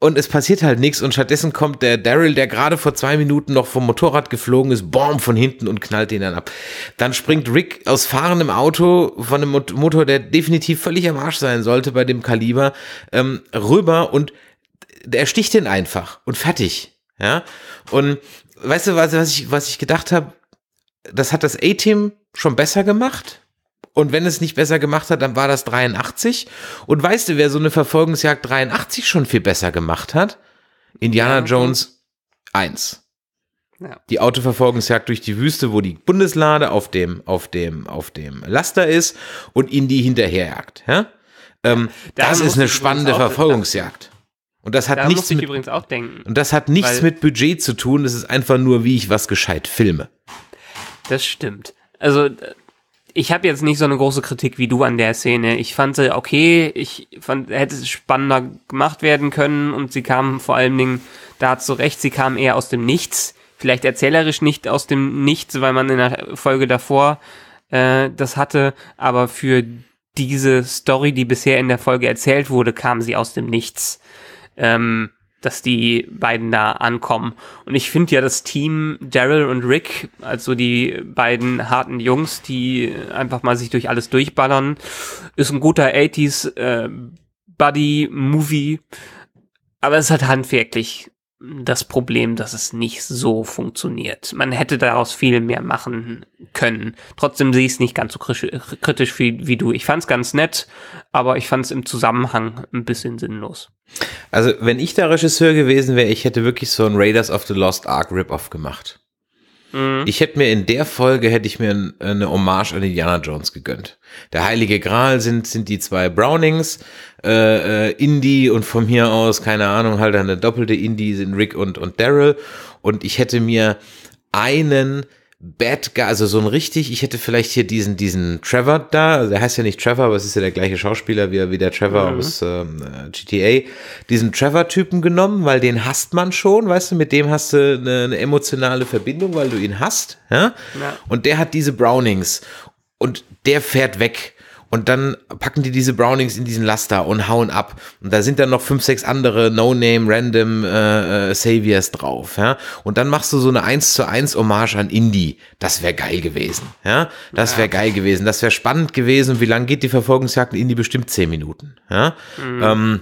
und es passiert halt nichts und stattdessen kommt der Daryl, der gerade vor zwei Minuten noch vom Motorrad geflogen ist, bomb von hinten und knallt ihn dann ab. Dann springt Rick aus fahrendem Auto von einem Motor, der definitiv völlig am Arsch sein sollte bei dem Kaliber, ähm, rüber und der sticht ihn einfach und fertig. Ja, und weißt du, was, was ich, was ich gedacht habe, das hat das A-Team schon besser gemacht, und wenn es nicht besser gemacht hat, dann war das 83. Und weißt du, wer so eine Verfolgungsjagd 83 schon viel besser gemacht hat? Indiana ja. Jones 1. Ja. Die Autoverfolgungsjagd durch die Wüste, wo die Bundeslade auf dem, auf dem, auf dem Laster ist und ihn die hinterherjagt. Ähm, ja? Ähm, das ist eine spannende Verfolgungsjagd. Und das hat nichts mit, denken, Und das hat nichts mit Budget zu tun. Das ist einfach nur, wie ich was gescheit filme. Das stimmt. Also äh, ich habe jetzt nicht so eine große Kritik wie du an der Szene. Ich fand sie okay, ich fand, hätte es spannender gemacht werden können und sie kam vor allen Dingen, da hat recht, sie kam eher aus dem Nichts. Vielleicht erzählerisch nicht aus dem Nichts, weil man in der Folge davor äh, das hatte, aber für diese Story, die bisher in der Folge erzählt wurde, kam sie aus dem Nichts. Ähm, dass die beiden da ankommen. Und ich finde ja das Team Daryl und Rick, also die beiden harten Jungs, die einfach mal sich durch alles durchballern, ist ein guter 80s äh, Buddy-Movie. Aber es ist halt handwerklich das Problem, dass es nicht so funktioniert. Man hätte daraus viel mehr machen können. Trotzdem sehe ich es nicht ganz so kritisch wie, wie du. Ich fand es ganz nett, aber ich fand es im Zusammenhang ein bisschen sinnlos. Also, wenn ich da Regisseur gewesen wäre, ich hätte wirklich so ein Raiders of the Lost Ark Rip-Off gemacht. Mhm. Ich hätte mir in der Folge, hätte ich mir eine Hommage an Indiana Jones gegönnt. Der Heilige Gral sind, sind die zwei Brownings, äh, äh, Indy und von mir aus, keine Ahnung, halt eine doppelte Indy sind Rick und, und Daryl. Und ich hätte mir einen Bad Guy, also so ein richtig, ich hätte vielleicht hier diesen, diesen Trevor da, also der heißt ja nicht Trevor, aber es ist ja der gleiche Schauspieler wie, wie der Trevor mhm. aus ähm, GTA, diesen Trevor-Typen genommen, weil den hasst man schon, weißt du, mit dem hast du eine, eine emotionale Verbindung, weil du ihn hast, ja? ja? Und der hat diese Brownings und der fährt weg. Und dann packen die diese Brownings in diesen Laster und hauen ab. Und da sind dann noch fünf, sechs andere No-Name, Random äh, äh Saviors drauf. Ja? Und dann machst du so eine 1 zu 1 Hommage an Indie. Das wäre geil gewesen. Ja? Das wäre geil gewesen. Das wäre spannend gewesen. Wie lange geht die Verfolgungsjagd in Indie? Bestimmt zehn Minuten. Ja? Mhm. Ähm,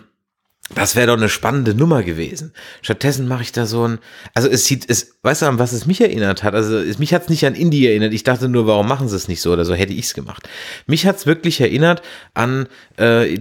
das wäre doch eine spannende Nummer gewesen. Stattdessen mache ich da so ein, also es sieht, es, weißt du, an was es mich erinnert hat? Also es, mich hat es nicht an Indie erinnert. Ich dachte nur, warum machen sie es nicht so oder so hätte ich es gemacht. Mich hat es wirklich erinnert an, äh,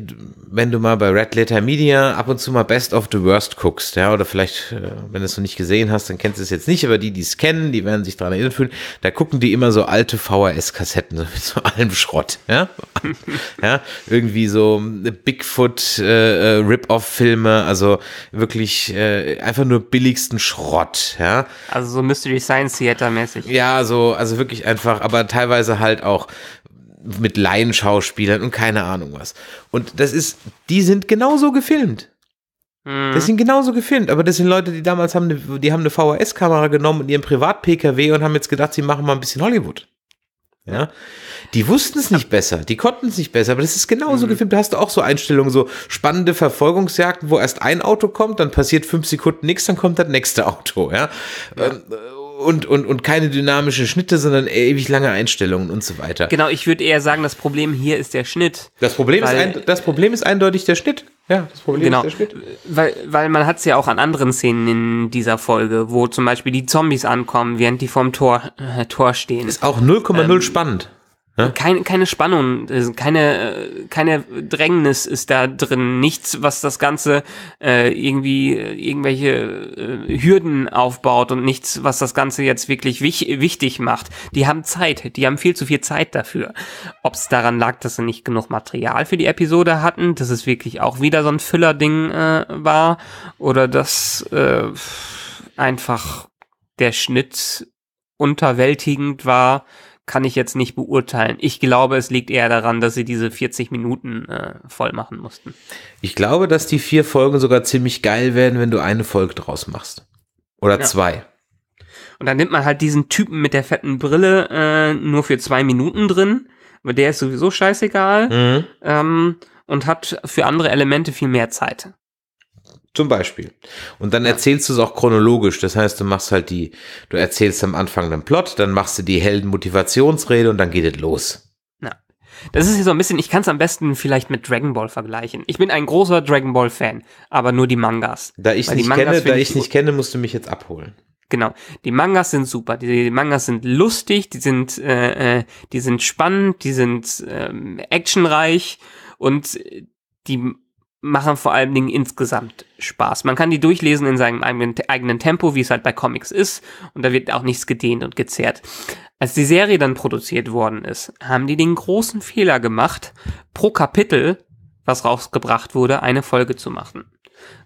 wenn du mal bei Red Letter Media ab und zu mal Best of the Worst guckst, ja, oder vielleicht, äh, wenn du es noch nicht gesehen hast, dann kennst du es jetzt nicht, aber die, die es kennen, die werden sich daran erinnern fühlen, da gucken die immer so alte VHS-Kassetten mit so allem Schrott, ja, ja irgendwie so äh, Bigfoot, äh, äh, Rip-Off-Filme, also wirklich äh, einfach nur billigsten Schrott, ja. Also so Mystery Science Theater mäßig. Ja, so, also wirklich einfach, aber teilweise halt auch mit Laienschauspielern und keine Ahnung was. Und das ist, die sind genauso gefilmt. Hm. Das sind genauso gefilmt, aber das sind Leute, die damals haben, eine, die haben eine VHS-Kamera genommen und ihren Privat-PKW und haben jetzt gedacht, sie machen mal ein bisschen Hollywood. Ja, die wussten es nicht besser, die konnten es nicht besser, aber das ist genauso mhm. gefilmt. Da hast du auch so Einstellungen, so spannende Verfolgungsjagden, wo erst ein Auto kommt, dann passiert fünf Sekunden nichts, dann kommt das nächste Auto. Ja, ja. Ähm, äh, und, und, und keine dynamischen Schnitte, sondern ewig lange Einstellungen und so weiter. Genau, ich würde eher sagen, das Problem hier ist der Schnitt. Das Problem, weil, ist, ein, das Problem ist eindeutig der Schnitt. Ja, das Problem genau, ist der Schnitt. Weil, weil man hat es ja auch an anderen Szenen in dieser Folge, wo zum Beispiel die Zombies ankommen, während die vorm Tor, äh, Tor stehen. Ist auch 0,0 ähm, spannend. Keine, keine Spannung, äh, keine, äh, keine Drängnis ist da drin, nichts, was das Ganze äh, irgendwie äh, irgendwelche äh, Hürden aufbaut und nichts, was das Ganze jetzt wirklich wich, wichtig macht. Die haben Zeit, die haben viel zu viel Zeit dafür. Ob es daran lag, dass sie nicht genug Material für die Episode hatten, dass es wirklich auch wieder so ein füller ding äh, war oder dass äh, einfach der Schnitt unterwältigend war kann ich jetzt nicht beurteilen. Ich glaube, es liegt eher daran, dass sie diese 40 Minuten äh, voll machen mussten. Ich glaube, dass die vier Folgen sogar ziemlich geil werden, wenn du eine Folge draus machst. Oder ja. zwei. Und dann nimmt man halt diesen Typen mit der fetten Brille äh, nur für zwei Minuten drin, aber der ist sowieso scheißegal mhm. ähm, und hat für andere Elemente viel mehr Zeit. Zum Beispiel. Und dann erzählst du es auch chronologisch. Das heißt, du machst halt die, du erzählst am Anfang den Plot, dann machst du die Heldenmotivationsrede und dann geht es los. Ja. Das ist hier so ein bisschen, ich kann es am besten vielleicht mit Dragon Ball vergleichen. Ich bin ein großer Dragon Ball Fan, aber nur die Mangas. Da ich Weil nicht Mangas kenne, da ich nicht kenne, musst du mich jetzt abholen. Genau. Die Mangas sind super. Die, die Mangas sind lustig, die sind, äh, äh die sind spannend, die sind äh, actionreich und äh, die machen vor allen Dingen insgesamt Spaß. Man kann die durchlesen in seinem eigenen, eigenen Tempo, wie es halt bei Comics ist, und da wird auch nichts gedehnt und gezerrt. Als die Serie dann produziert worden ist, haben die den großen Fehler gemacht, pro Kapitel, was rausgebracht wurde, eine Folge zu machen.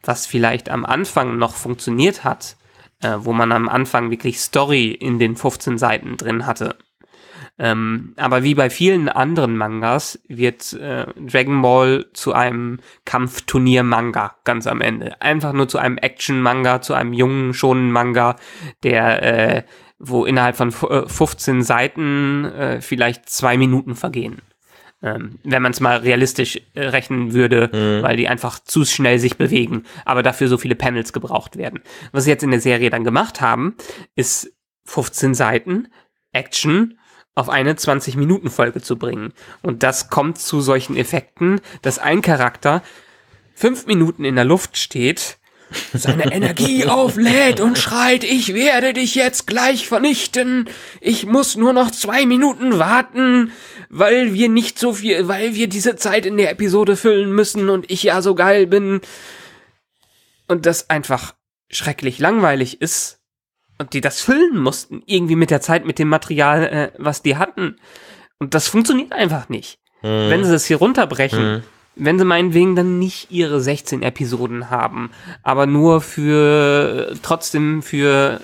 Was vielleicht am Anfang noch funktioniert hat, äh, wo man am Anfang wirklich Story in den 15 Seiten drin hatte ähm, aber wie bei vielen anderen Mangas wird äh, Dragon Ball zu einem Kampfturnier-Manga ganz am Ende. Einfach nur zu einem Action-Manga, zu einem jungen, schonen Manga, der, äh, wo innerhalb von 15 äh, Seiten äh, vielleicht zwei Minuten vergehen. Ähm, wenn man es mal realistisch äh, rechnen würde, mhm. weil die einfach zu schnell sich bewegen, aber dafür so viele Panels gebraucht werden. Was sie jetzt in der Serie dann gemacht haben, ist 15 Seiten, Action, auf eine 20-Minuten-Folge zu bringen. Und das kommt zu solchen Effekten, dass ein Charakter fünf Minuten in der Luft steht, seine Energie auflädt und schreit, ich werde dich jetzt gleich vernichten. Ich muss nur noch zwei Minuten warten, weil wir nicht so viel, weil wir diese Zeit in der Episode füllen müssen und ich ja so geil bin. Und das einfach schrecklich langweilig ist und die das füllen mussten, irgendwie mit der Zeit, mit dem Material, äh, was die hatten. Und das funktioniert einfach nicht. Hm. Wenn sie das hier runterbrechen, hm. wenn sie meinetwegen dann nicht ihre 16 Episoden haben, aber nur für, trotzdem für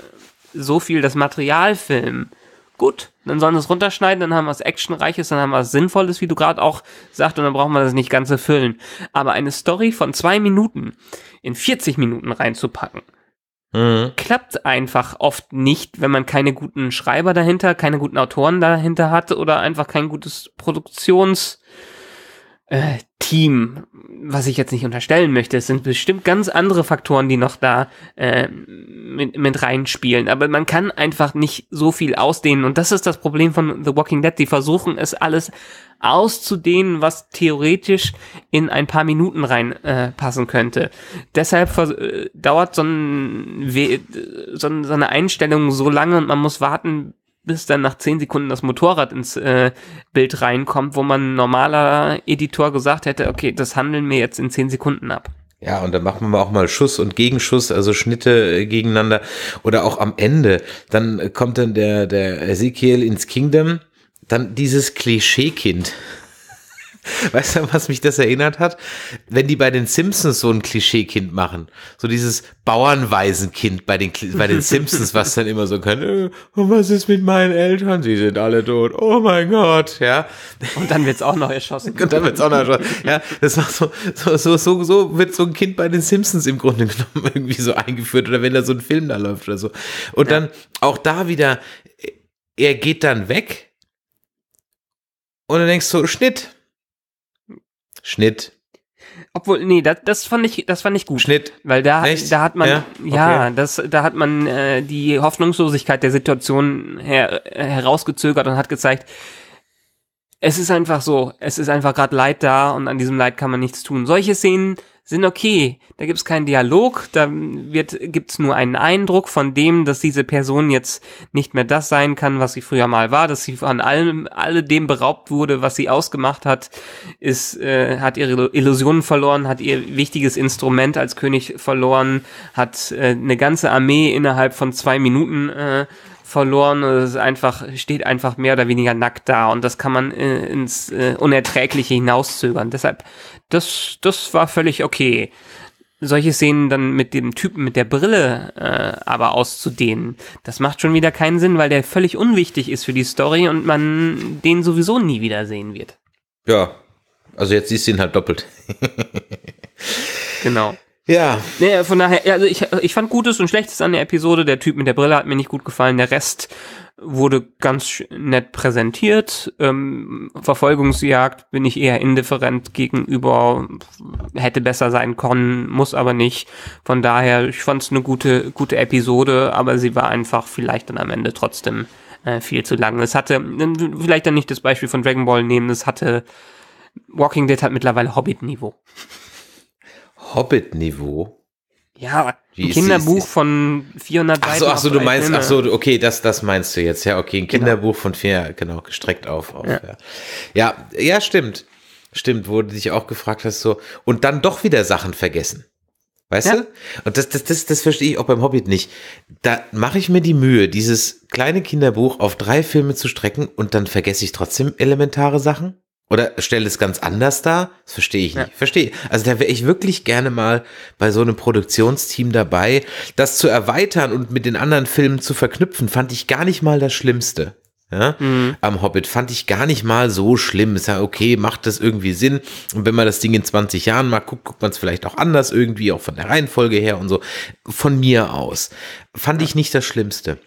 so viel das Material filmen. Gut, dann sollen sie es runterschneiden, dann haben wir was Actionreiches, dann haben wir was Sinnvolles, wie du gerade auch sagst, und dann brauchen wir das nicht ganze füllen. Aber eine Story von zwei Minuten in 40 Minuten reinzupacken, Mhm. Klappt einfach oft nicht, wenn man keine guten Schreiber dahinter, keine guten Autoren dahinter hat oder einfach kein gutes Produktionsteam, äh, was ich jetzt nicht unterstellen möchte. Es sind bestimmt ganz andere Faktoren, die noch da äh, mit, mit reinspielen. Aber man kann einfach nicht so viel ausdehnen. Und das ist das Problem von The Walking Dead. Die versuchen es alles auszudehnen, was theoretisch in ein paar Minuten reinpassen äh, könnte. Deshalb äh, dauert so, ein, so, so eine Einstellung so lange und man muss warten, bis dann nach zehn Sekunden das Motorrad ins äh, Bild reinkommt, wo man normaler Editor gesagt hätte, okay, das handeln wir jetzt in zehn Sekunden ab. Ja, und dann machen wir auch mal Schuss und Gegenschuss, also Schnitte äh, gegeneinander. Oder auch am Ende, dann kommt dann der, der Ezekiel ins Kingdom, dann dieses Klischeekind. Weißt du, was mich das erinnert hat? Wenn die bei den Simpsons so ein Klischeekind machen, so dieses Bauernwaisenkind bei den, bei den Simpsons, was dann immer so kann, äh, und was ist mit meinen Eltern? Sie sind alle tot. Oh mein Gott, ja. Und dann wird's auch noch erschossen. Und dann wird's auch noch erschossen. Ja, das war so, so, so, so, so wird so ein Kind bei den Simpsons im Grunde genommen irgendwie so eingeführt oder wenn da so ein Film da läuft oder so. Und ja. dann auch da wieder, er geht dann weg. Und dann denkst du, Schnitt, Schnitt. Obwohl, nee, das, das fand ich, das fand ich gut. Schnitt. Weil da, Echt? da hat man, ja, ja okay. das, da hat man äh, die Hoffnungslosigkeit der Situation her, äh, herausgezögert und hat gezeigt, es ist einfach so, es ist einfach gerade Leid da und an diesem Leid kann man nichts tun. Solche Szenen sind okay, da gibt's keinen Dialog, da wird, gibt's nur einen Eindruck von dem, dass diese Person jetzt nicht mehr das sein kann, was sie früher mal war, dass sie von allem, alledem beraubt wurde, was sie ausgemacht hat, ist, äh, hat ihre Illusionen verloren, hat ihr wichtiges Instrument als König verloren, hat äh, eine ganze Armee innerhalb von zwei Minuten äh, verloren. Es ist einfach, steht einfach mehr oder weniger nackt da und das kann man äh, ins äh, Unerträgliche hinauszögern. Deshalb, das, das war völlig okay. Solche Szenen dann mit dem Typen mit der Brille äh, aber auszudehnen, das macht schon wieder keinen Sinn, weil der völlig unwichtig ist für die Story und man den sowieso nie wiedersehen wird. Ja, also jetzt siehst du ihn halt doppelt. genau. Ja. Naja, von daher, also ich, ich fand Gutes und Schlechtes an der Episode. Der Typ mit der Brille hat mir nicht gut gefallen. Der Rest wurde ganz nett präsentiert. Ähm, Verfolgungsjagd bin ich eher indifferent gegenüber. Hätte besser sein können, muss aber nicht. Von daher, ich fand es eine gute, gute Episode, aber sie war einfach vielleicht dann am Ende trotzdem äh, viel zu lang. Es hatte, vielleicht dann nicht das Beispiel von Dragon Ball nehmen, es hatte, Walking Dead hat mittlerweile Hobbit-Niveau. Hobbit-Niveau? Ja, ein Kinderbuch von 400 Seiten. Achso, achso, du meinst, ach so, okay, das, das meinst du jetzt. Ja, okay, ein genau. Kinderbuch von vier, genau, gestreckt auf. auf ja. ja. Ja. ja, stimmt. Stimmt, wo du dich auch gefragt hast, so. Und dann doch wieder Sachen vergessen. Weißt ja. du? Und das, das, das, das verstehe ich auch beim Hobbit nicht. Da mache ich mir die Mühe, dieses kleine Kinderbuch auf drei Filme zu strecken und dann vergesse ich trotzdem elementare Sachen. Oder stell es ganz anders dar? Das verstehe ich nicht. Ja. Verstehe. Also da wäre ich wirklich gerne mal bei so einem Produktionsteam dabei. Das zu erweitern und mit den anderen Filmen zu verknüpfen, fand ich gar nicht mal das Schlimmste. Ja, mhm. Am Hobbit fand ich gar nicht mal so schlimm. Ist ja okay, macht das irgendwie Sinn. Und wenn man das Ding in 20 Jahren mal guckt, guckt man es vielleicht auch anders irgendwie, auch von der Reihenfolge her und so. Von mir aus. Fand ich nicht das Schlimmste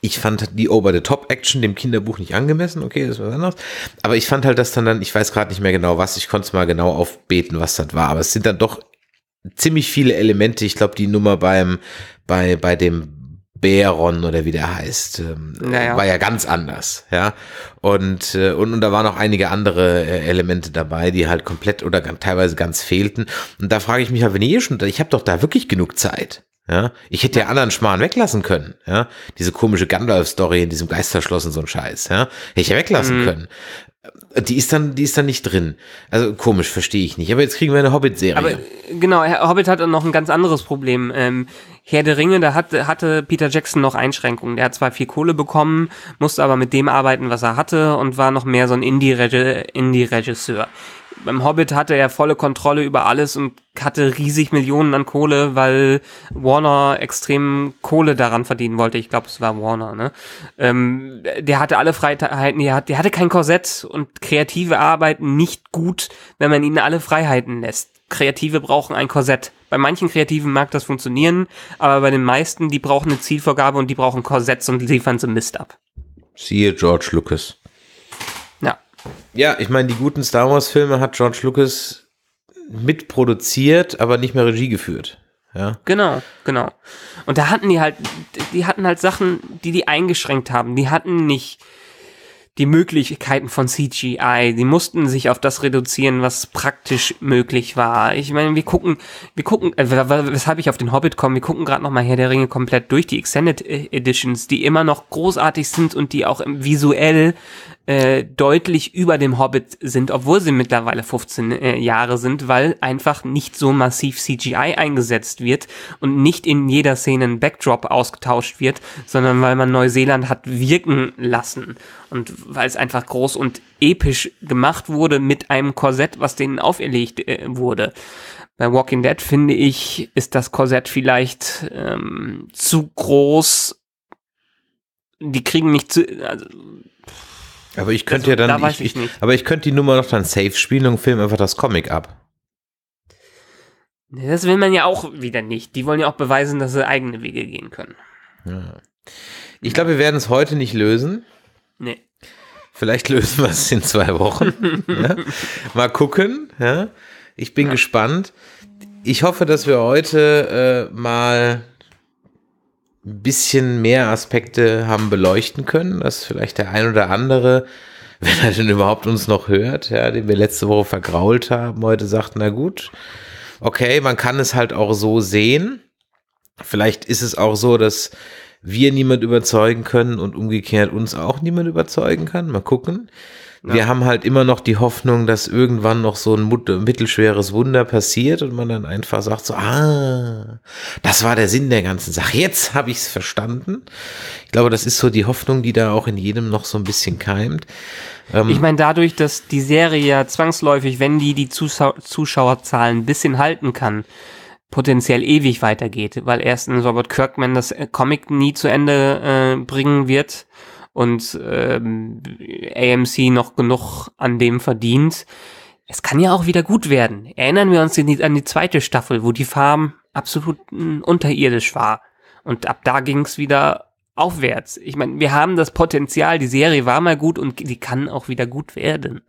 ich fand die Over-the-Top-Action dem Kinderbuch nicht angemessen, okay, das ist was anderes. Aber ich fand halt dass dann, dann ich weiß gerade nicht mehr genau was, ich konnte es mal genau aufbeten, was das war. Aber es sind dann doch ziemlich viele Elemente. Ich glaube, die Nummer beim, bei, bei dem Bäron oder wie der heißt, ähm, naja. war ja ganz anders, ja. Und, äh, und, und da waren auch einige andere äh, Elemente dabei, die halt komplett oder teilweise ganz fehlten. Und da frage ich mich ja, halt, wenn ihr schon, ich habe doch da wirklich genug Zeit. Ja, ich hätte ja anderen Schmarrn weglassen können. Ja, diese komische Gandalf-Story in diesem Geisterschloss und so ein Scheiß. Ja, hätte ich ja weglassen mhm. können. Die ist dann, die ist dann nicht drin. Also komisch, verstehe ich nicht. Aber jetzt kriegen wir eine Hobbit-Serie. Aber genau, Hobbit hat noch ein ganz anderes Problem. Ähm, Herr der Ringe, da hat, hatte Peter Jackson noch Einschränkungen. Der hat zwar viel Kohle bekommen, musste aber mit dem arbeiten, was er hatte und war noch mehr so ein Indie-Regisseur beim Hobbit hatte er volle Kontrolle über alles und hatte riesig Millionen an Kohle, weil Warner extrem Kohle daran verdienen wollte. Ich glaube, es war Warner, ne? Ähm, der hatte alle Freiheiten, der, hat, der hatte kein Korsett und kreative Arbeiten nicht gut, wenn man ihnen alle Freiheiten lässt. Kreative brauchen ein Korsett. Bei manchen Kreativen mag das funktionieren, aber bei den meisten, die brauchen eine Zielvorgabe und die brauchen Korsetts und liefern sie Mist ab. Siehe George Lucas ja, ich meine, die guten Star Wars-Filme hat George Lucas mitproduziert, aber nicht mehr Regie geführt. Ja. Genau, genau. Und da hatten die halt, die hatten halt Sachen, die die eingeschränkt haben. Die hatten nicht die Möglichkeiten von CGI. Die mussten sich auf das reduzieren, was praktisch möglich war. Ich meine, wir gucken, wir gucken, äh, weshalb ich auf den Hobbit komme, wir gucken gerade nochmal Herr der Ringe komplett durch, die Extended Editions, die immer noch großartig sind und die auch visuell äh, deutlich über dem Hobbit sind, obwohl sie mittlerweile 15 äh, Jahre sind, weil einfach nicht so massiv CGI eingesetzt wird und nicht in jeder Szene ein Backdrop ausgetauscht wird, sondern weil man Neuseeland hat wirken lassen und weil es einfach groß und episch gemacht wurde mit einem Korsett, was denen auferlegt äh, wurde. Bei Walking Dead finde ich, ist das Korsett vielleicht ähm, zu groß. Die kriegen nicht zu, also, aber ich könnte also, ja dann, da ich, ich, ich, aber ich könnte die Nummer doch dann safe spielen und film einfach das Comic ab. Das will man ja auch wieder nicht. Die wollen ja auch beweisen, dass sie eigene Wege gehen können. Ja. Ich glaube, wir werden es heute nicht lösen. Nee. Vielleicht lösen wir es in zwei Wochen. ja. Mal gucken. Ja. Ich bin gespannt. Ich hoffe, dass wir heute äh, mal bisschen mehr Aspekte haben beleuchten können, dass vielleicht der ein oder andere, wenn er denn überhaupt uns noch hört, ja, den wir letzte Woche vergrault haben, heute sagt, na gut, okay, man kann es halt auch so sehen. Vielleicht ist es auch so, dass wir niemand überzeugen können und umgekehrt uns auch niemand überzeugen kann. Mal gucken. Ja. Wir haben halt immer noch die Hoffnung, dass irgendwann noch so ein mittelschweres Wunder passiert und man dann einfach sagt so, ah, das war der Sinn der ganzen Sache. Jetzt habe ich es verstanden. Ich glaube, das ist so die Hoffnung, die da auch in jedem noch so ein bisschen keimt. Ähm, ich meine, dadurch, dass die Serie ja zwangsläufig, wenn die die Zuschau Zuschauerzahlen ein bisschen halten kann, potenziell ewig weitergeht, weil erstens Robert Kirkman das äh, Comic nie zu Ende äh, bringen wird und ähm, AMC noch genug an dem verdient. Es kann ja auch wieder gut werden. Erinnern wir uns an die, an die zweite Staffel, wo die Farm absolut hm, unterirdisch war. Und ab da ging es wieder aufwärts. Ich meine, wir haben das Potenzial, die Serie war mal gut und die kann auch wieder gut werden.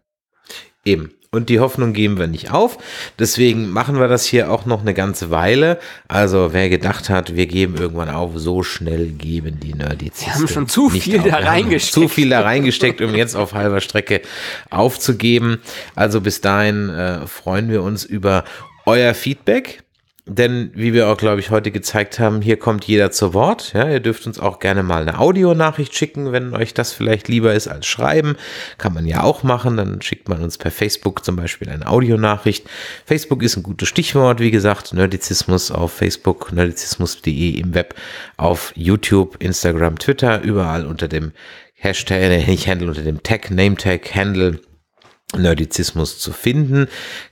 Eben. Und die Hoffnung geben wir nicht auf. Deswegen machen wir das hier auch noch eine ganze Weile. Also wer gedacht hat, wir geben irgendwann auf, so schnell geben die Nerdizisten. Wir haben schon zu viel auf. da reingesteckt. Zu viel da reingesteckt, um jetzt auf halber Strecke aufzugeben. Also bis dahin äh, freuen wir uns über euer Feedback denn wie wir auch, glaube ich, heute gezeigt haben, hier kommt jeder zu Wort. Ja, ihr dürft uns auch gerne mal eine Audionachricht schicken, wenn euch das vielleicht lieber ist als Schreiben. Kann man ja auch machen. Dann schickt man uns per Facebook zum Beispiel eine Audionachricht. Facebook ist ein gutes Stichwort, wie gesagt. Nerdizismus auf Facebook, nerdizismus.de im Web, auf YouTube, Instagram, Twitter, überall unter dem Hashtag, nicht Handle, unter dem Tag, Name Tag, Handle Nerdizismus zu finden.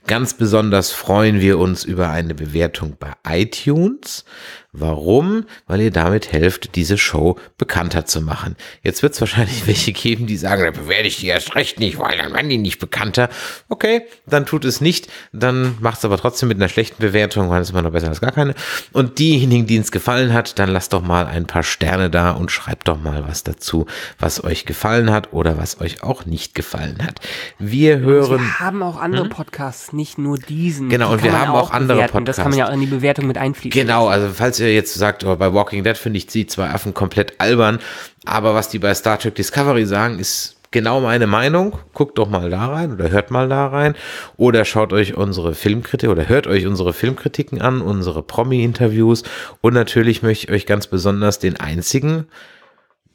Ganz besonders freuen wir uns über eine Bewertung bei iTunes. Warum? Weil ihr damit helft, diese Show bekannter zu machen. Jetzt wird es wahrscheinlich welche geben, die sagen, dann bewerte ich die erst recht nicht, weil dann werden die nicht bekannter. Okay, dann tut es nicht, dann macht es aber trotzdem mit einer schlechten Bewertung, weil es immer noch besser als gar keine. Und diejenigen, denen es gefallen hat, dann lasst doch mal ein paar Sterne da und schreibt doch mal was dazu, was euch gefallen hat oder was euch auch nicht gefallen hat. Wir hören. Und Wir haben auch andere hm? Podcasts, nicht nur diesen. Genau, die und wir haben auch, auch andere bewerten. Podcasts. Das kann man ja auch in die Bewertung mit einfließen. Genau, also falls ihr jetzt sagt, oh, bei Walking Dead finde ich die zwei Affen komplett albern, aber was die bei Star Trek Discovery sagen, ist genau meine Meinung. Guckt doch mal da rein oder hört mal da rein oder schaut euch unsere Filmkritik oder hört euch unsere Filmkritiken an, unsere Promi-Interviews und natürlich möchte ich euch ganz besonders den einzigen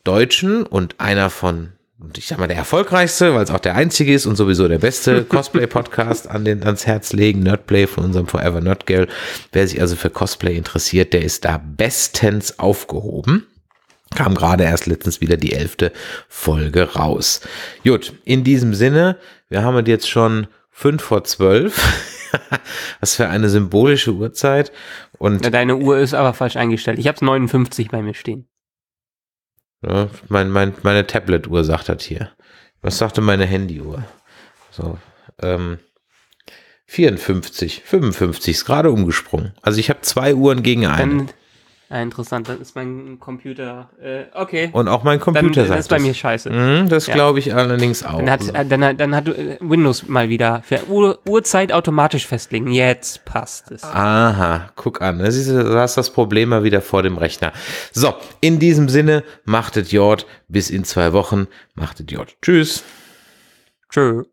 Deutschen und einer von und ich sag mal, der erfolgreichste, weil es auch der einzige ist und sowieso der beste Cosplay-Podcast an den, ans Herz legen. Nerdplay von unserem Forever Nerd Girl. Wer sich also für Cosplay interessiert, der ist da bestens aufgehoben. Kam gerade erst letztens wieder die elfte Folge raus. Gut, in diesem Sinne, wir haben jetzt schon fünf vor zwölf. Was für eine symbolische Uhrzeit. Und ja, deine Uhr ist aber falsch eingestellt. Ich habe 59 bei mir stehen. Ja, mein, mein, meine Tablet-Uhr sagt das hier. Was sagte meine Handy-Uhr? So, ähm, 54, 55 ist gerade umgesprungen. Also ich habe zwei Uhren gegen eine. Dann Ah, interessant, dann ist mein Computer. Äh, okay. Und auch mein Computer dann, sagt. Das ist bei mir scheiße. Mhm, das ja. glaube ich allerdings auch. Dann hat, so. Ne? Äh, dann, hat, dann hat äh, Windows mal wieder für Ur Uhrzeit automatisch festlegen. Jetzt passt es. Aha, guck an. Das ne? ist, du hast das Problem mal wieder vor dem Rechner. So, in diesem Sinne, machtet Jord. Bis in zwei Wochen. Machtet Jord. Tschüss. Tschüss.